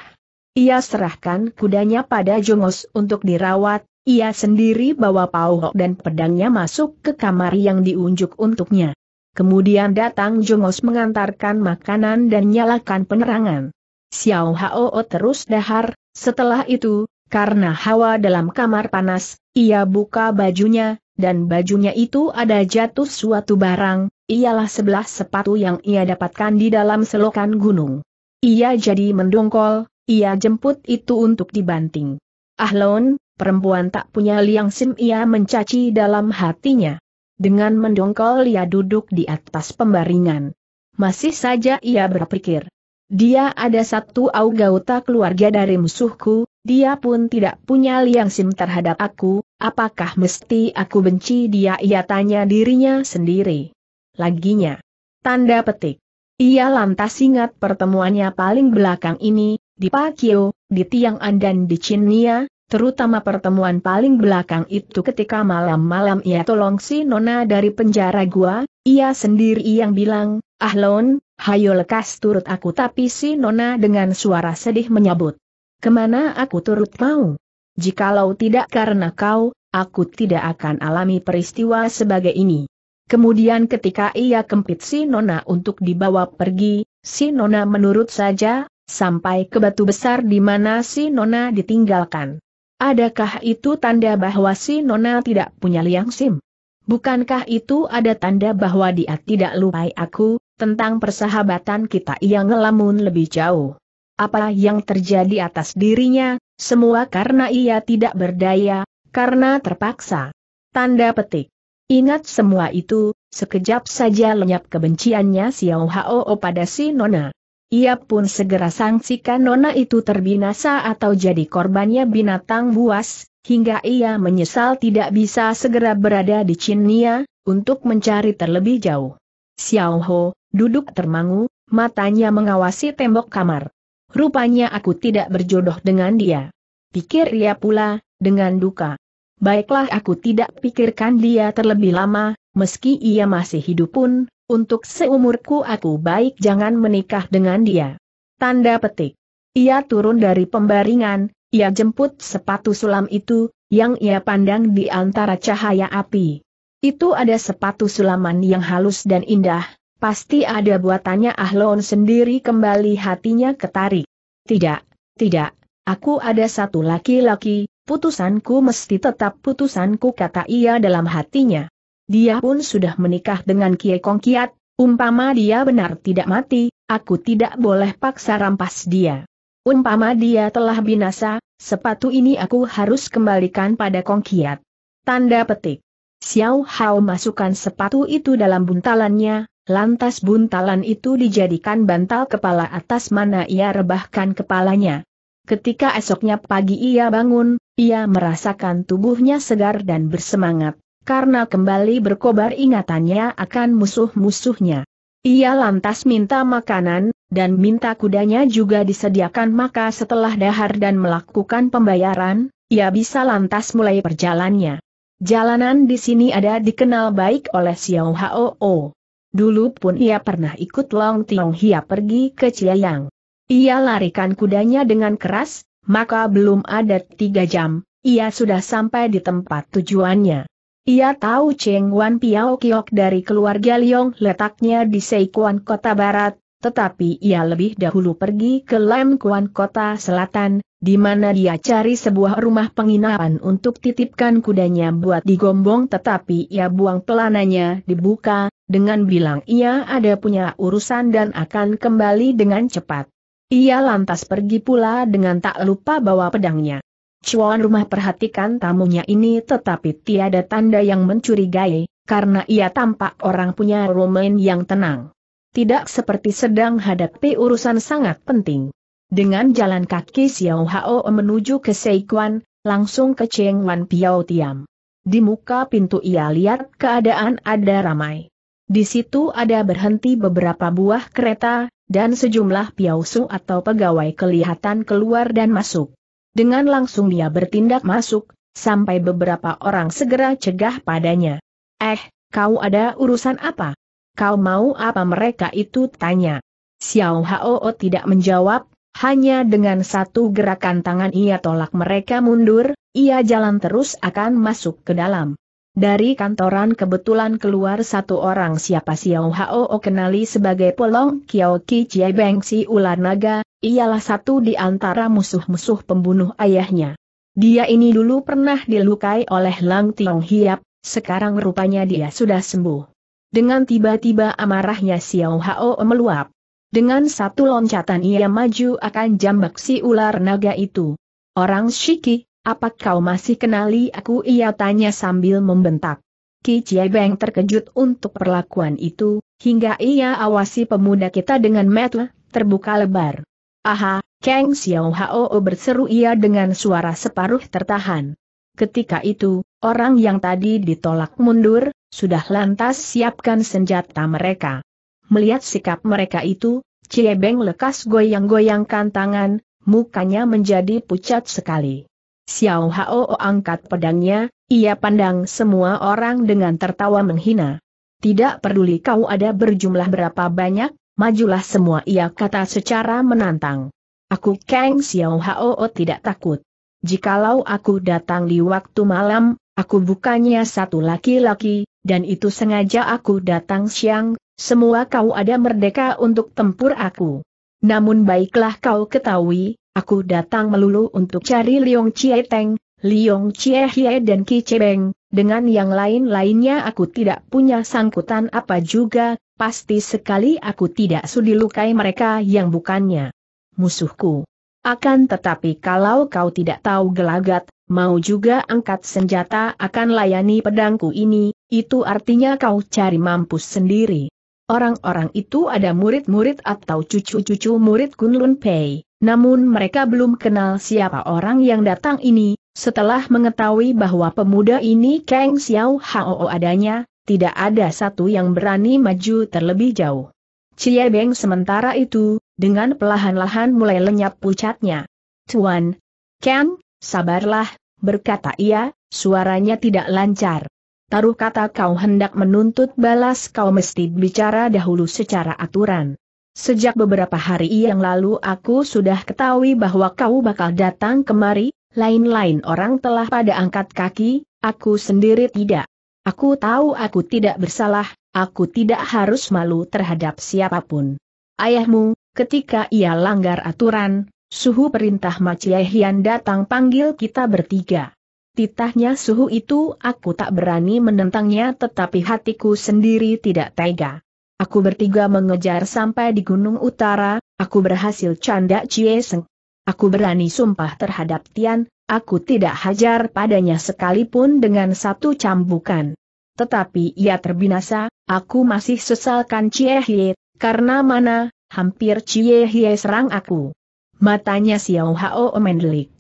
Ia serahkan kudanya pada Jongos untuk dirawat, ia sendiri bawa pauhok dan pedangnya masuk ke kamar yang diunjuk untuknya. Kemudian datang Jongos mengantarkan makanan dan nyalakan penerangan. Xiao Hao terus dahar, setelah itu, karena hawa dalam kamar panas, ia buka bajunya, dan bajunya itu ada jatuh suatu barang, ialah sebelah sepatu yang ia dapatkan di dalam selokan gunung. Ia jadi mendongkol, ia jemput itu untuk dibanting. Ahlon, perempuan tak punya liang sim ia mencaci dalam hatinya. Dengan mendongkol ia duduk di atas pembaringan. Masih saja ia berpikir. Dia ada satu augauta keluarga dari musuhku, dia pun tidak punya liang sim terhadap aku, apakah mesti aku benci dia ia tanya dirinya sendiri. Laginya. Tanda petik. Ia lantas ingat pertemuannya paling belakang ini, di Pakio, di Tiang'an dan di Chinia, terutama pertemuan paling belakang itu ketika malam-malam ia tolong si Nona dari penjara gua, ia sendiri yang bilang, ah Ahlon, hayo lekas turut aku tapi si Nona dengan suara sedih menyebut. Kemana aku turut mau? Jikalau tidak karena kau, aku tidak akan alami peristiwa sebagai ini. Kemudian ketika ia kempit si Nona untuk dibawa pergi, si Nona menurut saja, sampai ke batu besar di mana si Nona ditinggalkan. Adakah itu tanda bahwa si Nona tidak punya liang sim? Bukankah itu ada tanda bahwa dia tidak lupai aku, tentang persahabatan kita yang ngelamun lebih jauh? Apa yang terjadi atas dirinya, semua karena ia tidak berdaya, karena terpaksa. Tanda petik. Ingat semua itu, sekejap saja lenyap kebenciannya Xiao Hao pada si Nona. Ia pun segera sangsikan nona itu terbinasa atau jadi korbannya binatang buas, hingga ia menyesal tidak bisa segera berada di Cinia, untuk mencari terlebih jauh. Xiao Ho, duduk termangu, matanya mengawasi tembok kamar. Rupanya aku tidak berjodoh dengan dia. Pikir ia pula, dengan duka. Baiklah aku tidak pikirkan dia terlebih lama, meski ia masih hidup pun, untuk seumurku aku baik jangan menikah dengan dia. Tanda petik. Ia turun dari pembaringan, ia jemput sepatu sulam itu, yang ia pandang di antara cahaya api. Itu ada sepatu sulaman yang halus dan indah, pasti ada buatannya Ahlon sendiri kembali hatinya ketarik. Tidak, tidak, aku ada satu laki-laki, putusanku mesti tetap putusanku kata ia dalam hatinya. Dia pun sudah menikah dengan Kie Kong Kiat, umpama dia benar tidak mati, aku tidak boleh paksa rampas dia. Umpama dia telah binasa, sepatu ini aku harus kembalikan pada Kong Kiat. Tanda petik. Xiao Hao masukkan sepatu itu dalam buntalannya, lantas buntalan itu dijadikan bantal kepala atas mana ia rebahkan kepalanya. Ketika esoknya pagi ia bangun, ia merasakan tubuhnya segar dan bersemangat karena kembali berkobar ingatannya akan musuh-musuhnya. Ia lantas minta makanan, dan minta kudanya juga disediakan maka setelah dahar dan melakukan pembayaran, ia bisa lantas mulai perjalannya. Jalanan di sini ada dikenal baik oleh Xiao Hao. Dulu pun ia pernah ikut Long Tiong Hia pergi ke Ciyang. Ia larikan kudanya dengan keras, maka belum ada tiga jam, ia sudah sampai di tempat tujuannya. Ia tahu Cheng Wan Piao Kiok dari keluarga Liong letaknya di Seikuan Kota Barat, tetapi ia lebih dahulu pergi ke Lam Kuan Kota Selatan, di mana dia cari sebuah rumah penginapan untuk titipkan kudanya buat digombong tetapi ia buang pelananya dibuka, dengan bilang ia ada punya urusan dan akan kembali dengan cepat. Ia lantas pergi pula dengan tak lupa bawa pedangnya. Cuan rumah perhatikan tamunya ini tetapi tiada tanda yang mencurigai, karena ia tampak orang punya romain yang tenang. Tidak seperti sedang hadapi urusan sangat penting. Dengan jalan kaki Xiao Hao menuju ke Seikuan, langsung ke Cheng Wan Piao Tiam. Di muka pintu ia lihat keadaan ada ramai. Di situ ada berhenti beberapa buah kereta, dan sejumlah piausu atau pegawai kelihatan keluar dan masuk. Dengan langsung dia bertindak masuk, sampai beberapa orang segera cegah padanya. Eh, kau ada urusan apa? Kau mau apa mereka itu tanya. Xiao Hao tidak menjawab, hanya dengan satu gerakan tangan ia tolak mereka mundur, ia jalan terus akan masuk ke dalam. Dari kantoran kebetulan keluar satu orang siapa Xiao Hao kenali sebagai Polong Kiao Ki Chie Beng Si Ular Naga, ialah satu di antara musuh-musuh pembunuh ayahnya. Dia ini dulu pernah dilukai oleh Lang Tiong Hiap, sekarang rupanya dia sudah sembuh. Dengan tiba-tiba amarahnya Xiao Hao meluap. Dengan satu loncatan ia maju akan jambak si ular naga itu. Orang Shiki, apa kau masih kenali aku? Ia tanya sambil membentak. Ki Beng terkejut untuk perlakuan itu, hingga ia awasi pemuda kita dengan mata terbuka lebar. Aha, Kang Xiao Hao berseru ia dengan suara separuh tertahan. Ketika itu, orang yang tadi ditolak mundur, sudah lantas siapkan senjata mereka. Melihat sikap mereka itu, Beng lekas goyang-goyangkan tangan, mukanya menjadi pucat sekali. Xiao Hao angkat pedangnya, ia pandang semua orang dengan tertawa menghina. Tidak peduli kau ada berjumlah berapa banyak, majulah semua ia kata secara menantang. Aku Kang Xiao Hao tidak takut. Jikalau aku datang di waktu malam, aku bukannya satu laki-laki, dan itu sengaja aku datang siang, semua kau ada merdeka untuk tempur aku. Namun baiklah kau ketahui, aku datang melulu untuk cari Liong Chie Teng, Liong Chie Hie dan Ki Cebeng. dengan yang lain-lainnya aku tidak punya sangkutan apa juga, pasti sekali aku tidak sudi lukai mereka yang bukannya musuhku. Akan tetapi kalau kau tidak tahu gelagat, mau juga angkat senjata akan layani pedangku ini, itu artinya kau cari mampus sendiri. Orang-orang itu ada murid-murid atau cucu-cucu murid Kunlun Pei, namun mereka belum kenal siapa orang yang datang ini, setelah mengetahui bahwa pemuda ini Kang Xiao Hao adanya, tidak ada satu yang berani maju terlebih jauh. Chia Beng sementara itu, dengan perlahan-lahan mulai lenyap pucatnya. Tuan, Kang, sabarlah, berkata ia, suaranya tidak lancar. Taruh kata kau hendak menuntut balas kau mesti bicara dahulu secara aturan. Sejak beberapa hari yang lalu aku sudah ketahui bahwa kau bakal datang kemari, lain-lain orang telah pada angkat kaki, aku sendiri tidak. Aku tahu aku tidak bersalah, aku tidak harus malu terhadap siapapun. Ayahmu, ketika ia langgar aturan, suhu perintah Maciahian datang panggil kita bertiga. Titahnya suhu itu aku tak berani menentangnya tetapi hatiku sendiri tidak tega. Aku bertiga mengejar sampai di Gunung Utara, aku berhasil canda Cieseng. Aku berani sumpah terhadap Tian, aku tidak hajar padanya sekalipun dengan satu cambukan. Tetapi ia terbinasa, aku masih sesalkan Cie karena mana, hampir Cie serang aku. Matanya Xiao Hao mendelik.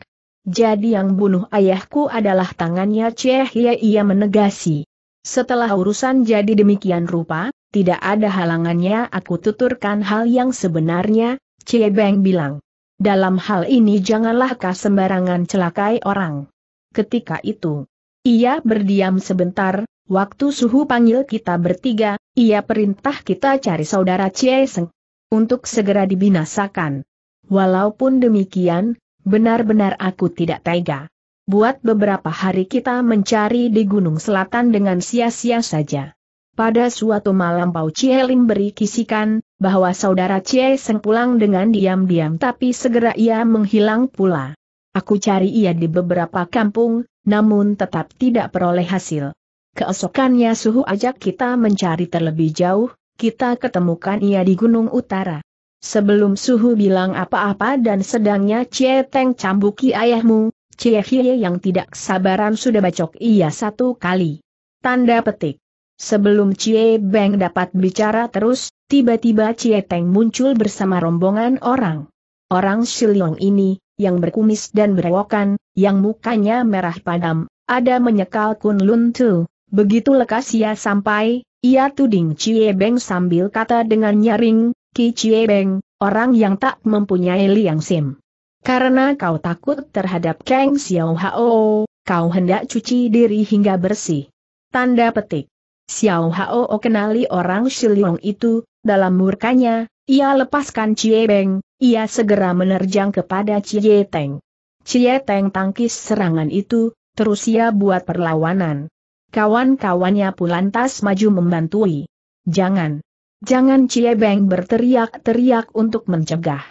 Jadi yang bunuh ayahku adalah tangannya Cehia ia menegasi. Setelah urusan jadi demikian rupa, tidak ada halangannya aku tuturkan hal yang sebenarnya, Beng bilang. Dalam hal ini janganlah kau sembarangan celakai orang. Ketika itu, ia berdiam sebentar, waktu suhu panggil kita bertiga, ia perintah kita cari saudara Seng. Untuk segera dibinasakan. Walaupun demikian, Benar-benar aku tidak tega. Buat beberapa hari kita mencari di Gunung Selatan dengan sia-sia saja. Pada suatu malam Pau Cie Lim beri kisikan, bahwa saudara Cie Seng pulang dengan diam-diam tapi segera ia menghilang pula. Aku cari ia di beberapa kampung, namun tetap tidak peroleh hasil. Keesokannya suhu ajak kita mencari terlebih jauh, kita ketemukan ia di Gunung Utara. Sebelum Suhu bilang apa-apa dan sedangnya Cie Teng cambuki ayahmu, Cie Hie yang tidak sabaran sudah bacok ia satu kali. Tanda petik. Sebelum Cie Beng dapat bicara terus, tiba-tiba Cie Teng muncul bersama rombongan orang. Orang Shilong ini, yang berkumis dan berewokan, yang mukanya merah padam, ada menyekal Kun Lun Tu. Begitu lekas ia sampai, ia tuding Cie Beng sambil kata dengan nyaring, Ki Chie Beng, orang yang tak mempunyai liang sim. Karena kau takut terhadap Kang Xiao Hao, kau hendak cuci diri hingga bersih. Tanda petik. Xiao Hao kenali orang Shiliong itu, dalam murkanya, ia lepaskan Chie Beng, ia segera menerjang kepada Chie Teng. Chie Teng tangkis serangan itu, terus ia buat perlawanan. Kawan-kawannya pun lantas maju membantui. Jangan, Jangan Cie Beng berteriak-teriak untuk mencegah.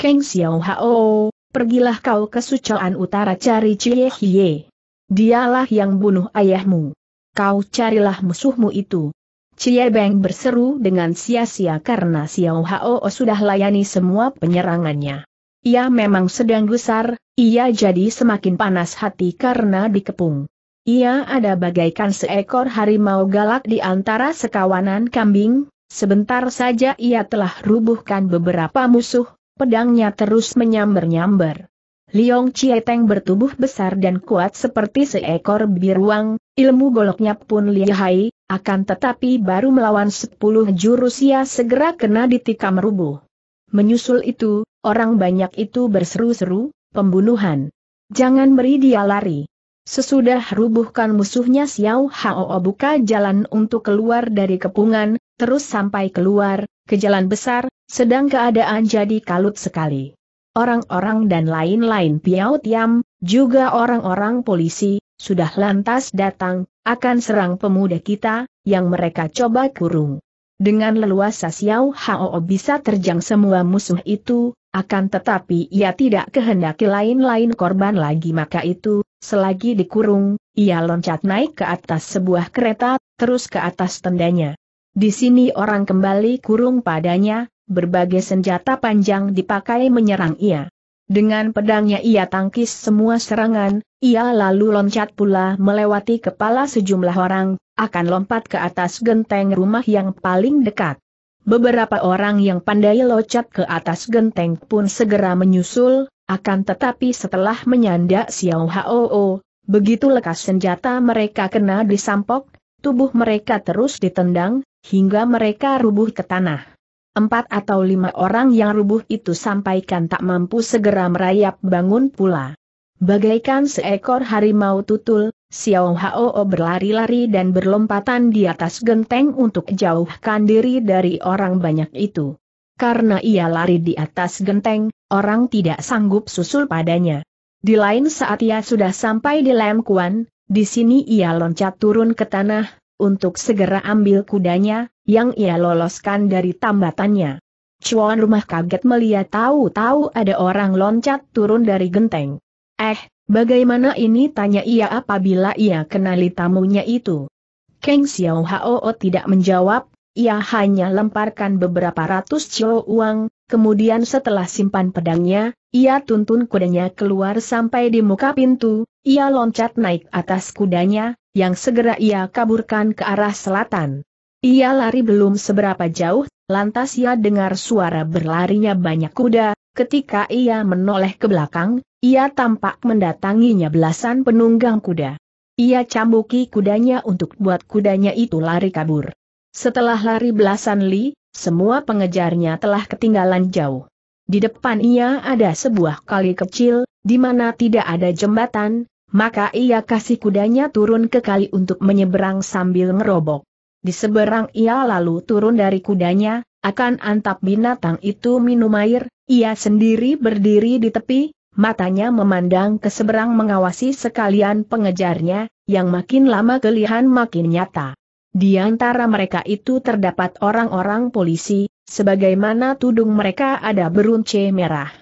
Keng Xiao Hao, pergilah kau ke Sucoan Utara cari Cie Hie. Dialah yang bunuh ayahmu. Kau carilah musuhmu itu. Cie Beng berseru dengan sia-sia karena Xiao Hao sudah layani semua penyerangannya. Ia memang sedang gusar, ia jadi semakin panas hati karena dikepung. Ia ada bagaikan seekor harimau galak di antara sekawanan kambing, Sebentar saja ia telah rubuhkan beberapa musuh, pedangnya terus menyambar-nyambar. Liong Chieteng bertubuh besar dan kuat seperti seekor biruang, ilmu goloknya pun lihai, akan tetapi baru melawan sepuluh jurus ia segera kena ditikam rubuh. Menyusul itu, orang banyak itu berseru-seru, pembunuhan. Jangan beri dia lari. Sesudah rubuhkan musuhnya Xiao Hao buka jalan untuk keluar dari kepungan, terus sampai keluar, ke jalan besar, sedang keadaan jadi kalut sekali. Orang-orang dan lain-lain Piao Tiam, juga orang-orang polisi, sudah lantas datang, akan serang pemuda kita, yang mereka coba kurung. Dengan leluasa Xiao Hao bisa terjang semua musuh itu, akan tetapi ia tidak kehendaki lain-lain korban lagi maka itu, selagi dikurung, ia loncat naik ke atas sebuah kereta, terus ke atas tendanya. Di sini orang kembali kurung padanya, berbagai senjata panjang dipakai menyerang ia. Dengan pedangnya ia tangkis semua serangan, ia lalu loncat pula melewati kepala sejumlah orang, akan lompat ke atas genteng rumah yang paling dekat. Beberapa orang yang pandai loncat ke atas genteng pun segera menyusul, akan tetapi setelah menyandak Xiao Hao, begitu lekas senjata mereka kena disampok, tubuh mereka terus ditendang, hingga mereka rubuh ke tanah. Empat atau lima orang yang rubuh itu sampaikan tak mampu segera merayap bangun pula. Bagaikan seekor harimau tutul, Xiao Hao berlari-lari dan berlompatan di atas genteng untuk jauhkan diri dari orang banyak itu. Karena ia lari di atas genteng, orang tidak sanggup susul padanya. Di lain saat ia sudah sampai di Lam Kuan, di sini ia loncat turun ke tanah, untuk segera ambil kudanya, yang ia loloskan dari tambatannya. Cuan rumah kaget melihat tahu-tahu ada orang loncat turun dari genteng. Eh, bagaimana ini tanya ia apabila ia kenali tamunya itu. Kang Xiao Hao tidak menjawab, ia hanya lemparkan beberapa ratus cio uang, kemudian setelah simpan pedangnya, ia tuntun kudanya keluar sampai di muka pintu, ia loncat naik atas kudanya, yang segera ia kaburkan ke arah selatan. Ia lari belum seberapa jauh, lantas ia dengar suara berlarinya banyak kuda, ketika ia menoleh ke belakang, ia tampak mendatanginya belasan penunggang kuda. Ia cambuki kudanya untuk buat kudanya itu lari kabur. Setelah lari belasan li, semua pengejarnya telah ketinggalan jauh. Di depan ia ada sebuah kali kecil, di mana tidak ada jembatan, maka ia kasih kudanya turun ke kali untuk menyeberang sambil ngerobok. Di seberang ia lalu turun dari kudanya, akan antap binatang itu minum air, ia sendiri berdiri di tepi, matanya memandang ke seberang mengawasi sekalian pengejarnya, yang makin lama kelihan makin nyata. Di antara mereka itu terdapat orang-orang polisi, sebagaimana tudung mereka ada berunce merah.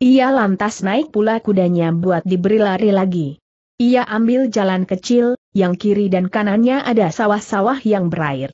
Ia lantas naik pula kudanya buat diberi lari lagi. Ia ambil jalan kecil, yang kiri dan kanannya ada sawah-sawah yang berair.